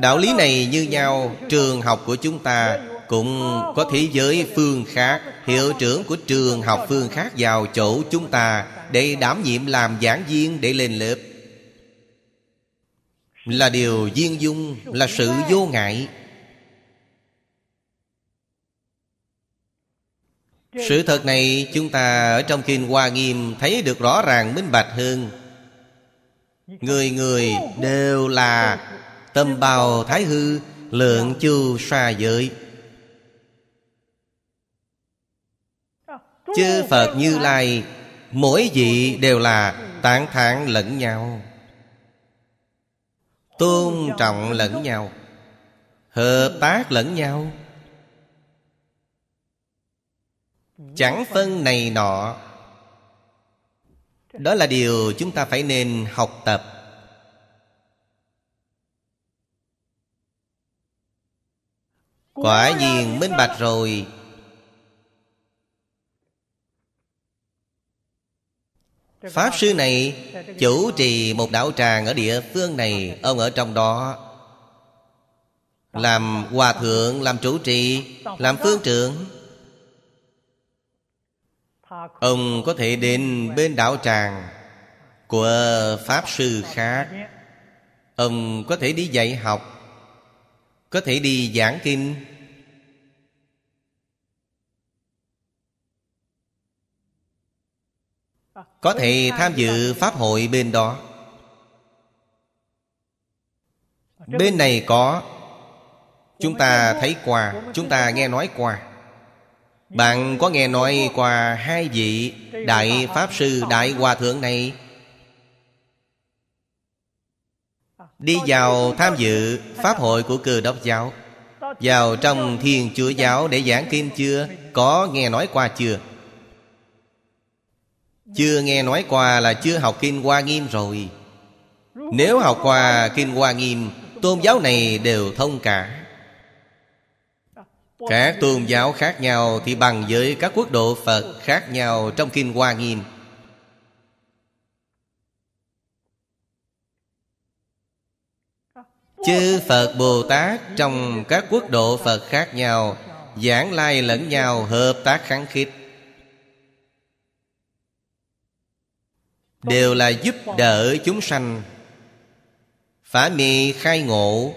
Đạo lý này như nhau Trường học của chúng ta Cũng có thế giới phương khác Hiệu trưởng của trường học phương khác vào chỗ chúng ta Để đảm nhiệm làm giảng viên để lên lớp Là điều duyên dung Là sự vô ngại sự thật này chúng ta ở trong kinh hoa nghiêm thấy được rõ ràng minh bạch hơn người người đều là tâm bào thái hư lượng chu xa giới chư phật như lai mỗi vị đều là tán thán lẫn nhau tôn trọng lẫn nhau hợp tác lẫn nhau chẳng phân này nọ đó là điều chúng ta phải nên học tập quả nhiên minh bạch rồi pháp sư này chủ trì một đạo tràng ở địa phương này ông ở trong đó làm hòa thượng làm chủ trì làm phương trưởng Ông có thể đến bên đạo tràng Của Pháp Sư khác Ông có thể đi dạy học Có thể đi giảng kinh Có thể tham dự Pháp hội bên đó Bên này có Chúng ta thấy quà, Chúng ta nghe nói quà. Bạn có nghe nói qua hai vị Đại Pháp Sư Đại Hòa Thượng này Đi vào tham dự Pháp hội của cơ đốc giáo Vào trong Thiên Chúa Giáo để giảng kinh chưa Có nghe nói qua chưa Chưa nghe nói qua là chưa học kinh Hoa Nghiêm rồi Nếu học qua kinh Hoa Nghiêm Tôn giáo này đều thông cả các tôn giáo khác nhau thì bằng với các quốc độ phật khác nhau trong kinh hoa nghiêm chư phật bồ tát trong các quốc độ phật khác nhau giảng lai lẫn nhau hợp tác kháng khích đều là giúp đỡ chúng sanh phá mê khai ngộ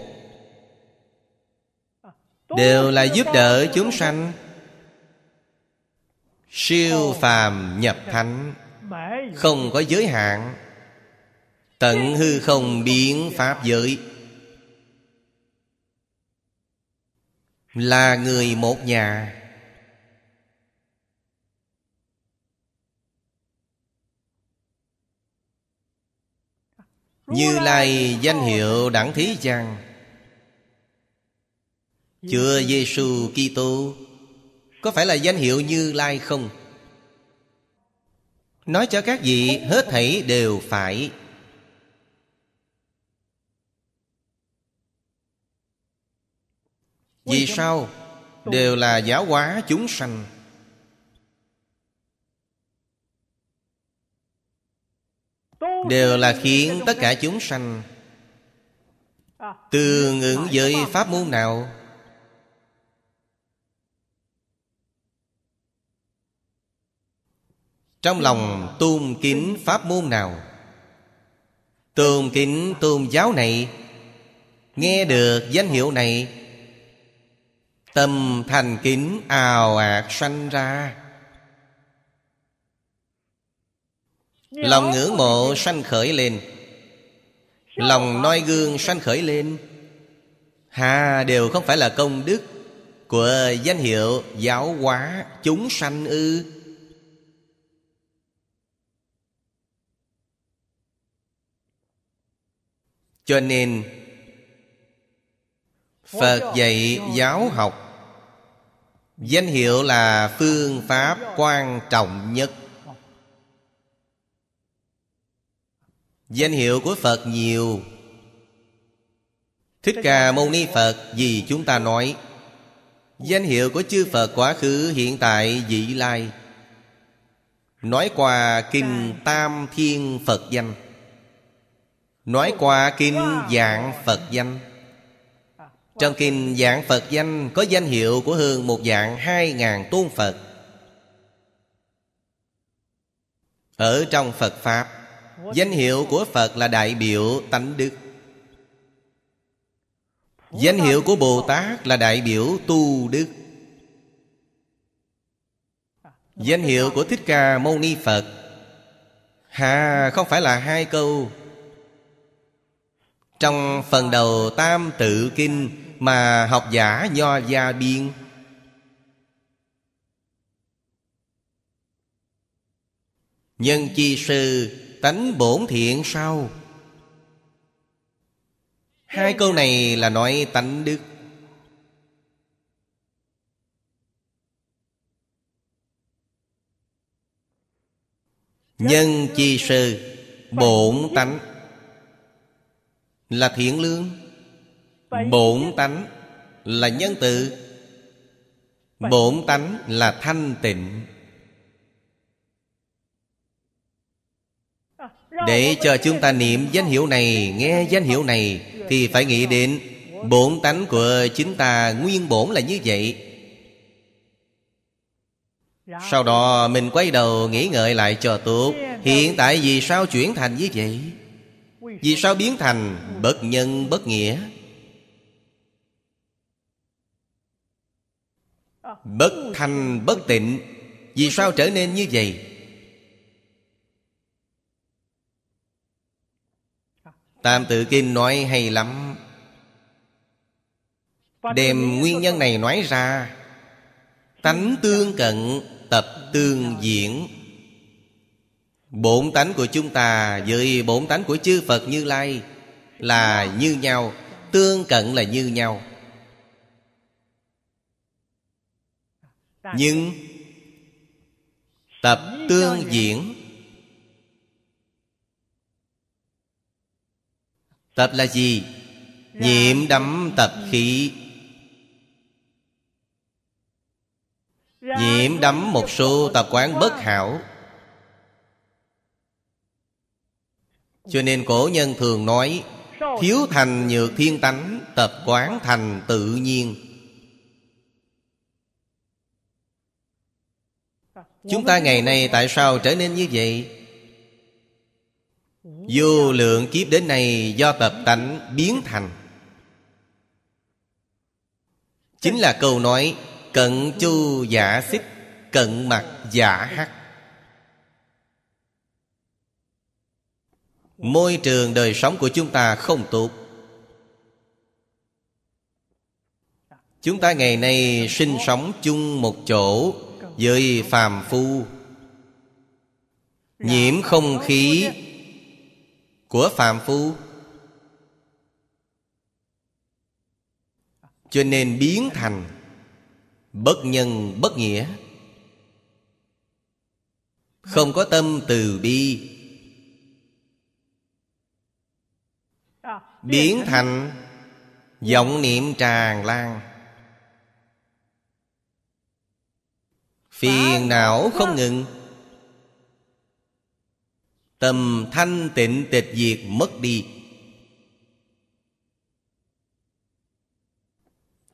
đều là giúp đỡ chúng sanh siêu phàm nhập thánh không có giới hạn tận hư không biến pháp giới là người một nhà như lai danh hiệu đẳng thí chăng chưa Giêsu Kitô có phải là danh hiệu Như Lai không? Nói cho các vị hết thảy đều phải Vì sao đều là giáo hóa chúng sanh Đều là khiến tất cả chúng sanh Tương ứng với pháp môn nào Trong lòng tôn kính pháp môn nào Tôn kính tôn giáo này Nghe được danh hiệu này Tâm thành kính ào ạt sanh ra Lòng ngưỡng mộ sanh khởi lên Lòng noi gương sanh khởi lên Hà đều không phải là công đức Của danh hiệu giáo hóa chúng sanh ư cho nên phật dạy giáo học danh hiệu là phương pháp quan trọng nhất danh hiệu của phật nhiều thích ca mâu ni phật vì chúng ta nói danh hiệu của chư phật quá khứ hiện tại vị lai nói qua kinh tam thiên phật danh Nói qua kinh dạng Phật danh Trong kinh dạng Phật danh Có danh hiệu của hơn một dạng hai ngàn tôn Phật Ở trong Phật Pháp Danh hiệu của Phật là đại biểu tánh đức Danh hiệu của Bồ Tát là đại biểu tu đức Danh hiệu của Thích Ca Mâu Ni Phật Hà không phải là hai câu trong phần đầu Tam Tự Kinh Mà học giả Nho Gia Biên Nhân chi sư tánh bổn thiện sau Hai câu này là nói tánh đức Nhân chi sư Bổn tánh là thiện lương bổn tánh là nhân từ bổn tánh là thanh tịnh để cho chúng ta niệm danh hiệu này nghe danh hiệu này thì phải nghĩ đến bổn tánh của chính ta nguyên bổn là như vậy sau đó mình quay đầu nghĩ ngợi lại cho tốt Hiện tại vì sao chuyển thành như vậy vì sao biến thành bất nhân bất nghĩa Bất thành bất tịnh Vì sao trở nên như vậy Tam tự kinh nói hay lắm Đem nguyên nhân này nói ra Tánh tương cận tập tương diễn Bổn tánh của chúng ta với bổn tánh của chư Phật Như Lai là như nhau, tương cận là như nhau. Nhưng tập tương diễn Tập là gì? Nhiễm đắm tập khí Nhiễm đắm một số tập quán bất hảo Cho nên cổ nhân thường nói Thiếu thành nhược thiên tánh Tập quán thành tự nhiên Chúng ta ngày nay tại sao trở nên như vậy? Vô lượng kiếp đến nay do tập tánh biến thành Chính là câu nói Cận chu giả xích Cận mặt giả hắc môi trường đời sống của chúng ta không tốt chúng ta ngày nay sinh sống chung một chỗ với phàm phu nhiễm không khí của phàm phu cho nên biến thành bất nhân bất nghĩa không có tâm từ bi biến thành vọng niệm tràn lan phiền não không ngừng tâm thanh tịnh tịch diệt mất đi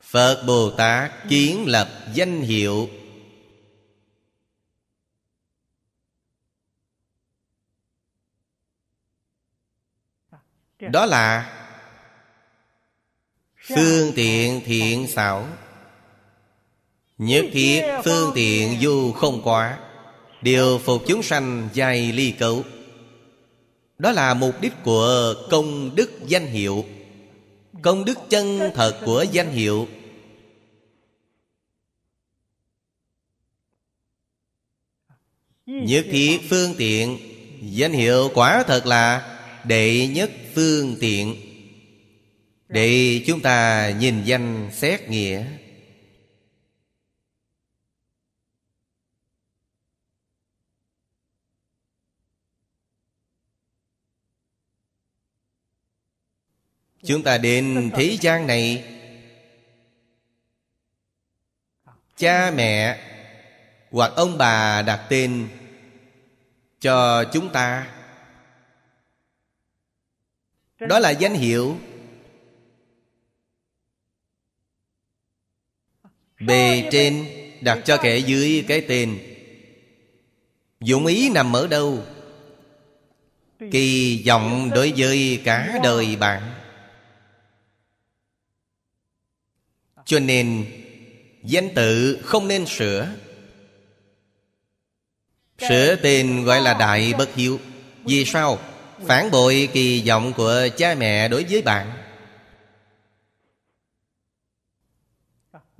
phật bồ tát kiến lập danh hiệu Dạ. đó là dạ. phương tiện thiện dạ. xảo nhất thiết vâng. phương tiện du không quá điều phục chúng sanh dài ly cấu đó là mục đích của công đức danh hiệu công đức chân thật của danh hiệu nhất thiết phương tiện danh hiệu quả thật là đệ nhất phương tiện để chúng ta nhìn danh xét nghĩa chúng ta đến thế gian này cha mẹ hoặc ông bà đặt tên cho chúng ta đó là danh hiệu bề trên đặt cho kẻ dưới cái tên dụng ý nằm ở đâu kỳ vọng đối với cả đời bạn cho nên danh tự không nên sửa sửa tên gọi là đại bất hiếu vì sao phản bội kỳ vọng của cha mẹ đối với bạn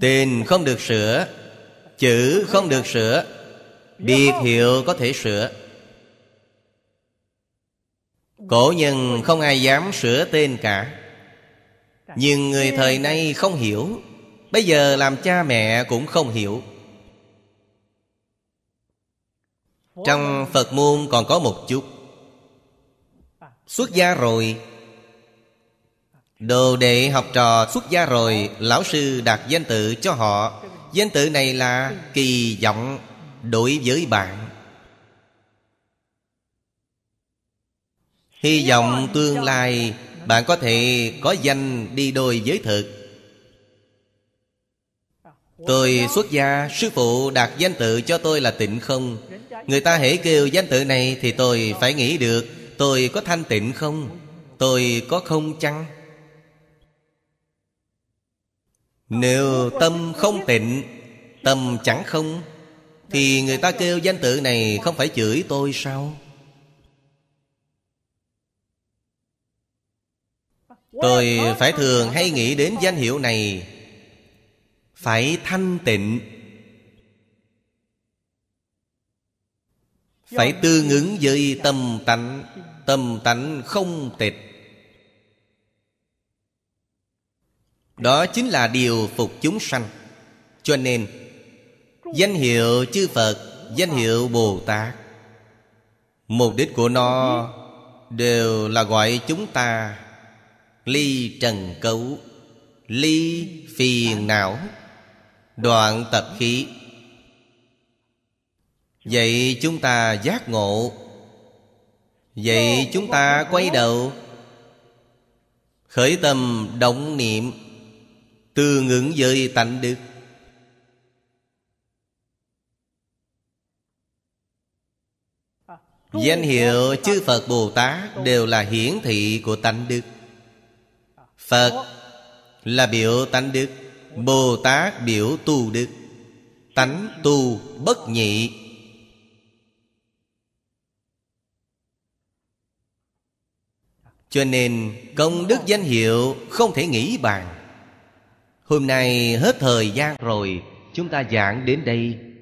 tên không được sửa chữ không được sửa biệt hiệu có thể sửa cổ nhân không ai dám sửa tên cả nhưng người thời nay không hiểu bây giờ làm cha mẹ cũng không hiểu trong phật môn còn có một chút Xuất gia rồi Đồ đệ học trò xuất gia rồi Lão sư đặt danh tự cho họ Danh tự này là kỳ vọng đối với bạn Hy vọng tương lai bạn có thể có danh đi đôi với thực Tôi xuất gia Sư phụ đặt danh tự cho tôi là tịnh không Người ta hễ kêu danh tự này Thì tôi phải nghĩ được tôi có thanh tịnh không tôi có không chăng nếu tâm không tịnh tâm chẳng không thì người ta kêu danh tự này không phải chửi tôi sao tôi phải thường hay nghĩ đến danh hiệu này phải thanh tịnh phải tương ứng với tâm tánh tâm tánh không tịch đó chính là điều phục chúng sanh cho nên danh hiệu chư phật danh hiệu bồ tát mục đích của nó đều là gọi chúng ta ly trần cấu ly phiền não đoạn tập khí vậy chúng ta giác ngộ vậy chúng ta quay đầu khởi tâm động niệm tương ứng với tánh đức à, Danh hiệu chư Phật Bồ Tát đều là hiển thị của tánh đức. À, Phật là biểu tánh đức, Bồ Tát biểu tu đức, tánh tu bất nhị Cho nên công đức danh hiệu không thể nghĩ bàn Hôm nay hết thời gian rồi Chúng ta giảng đến đây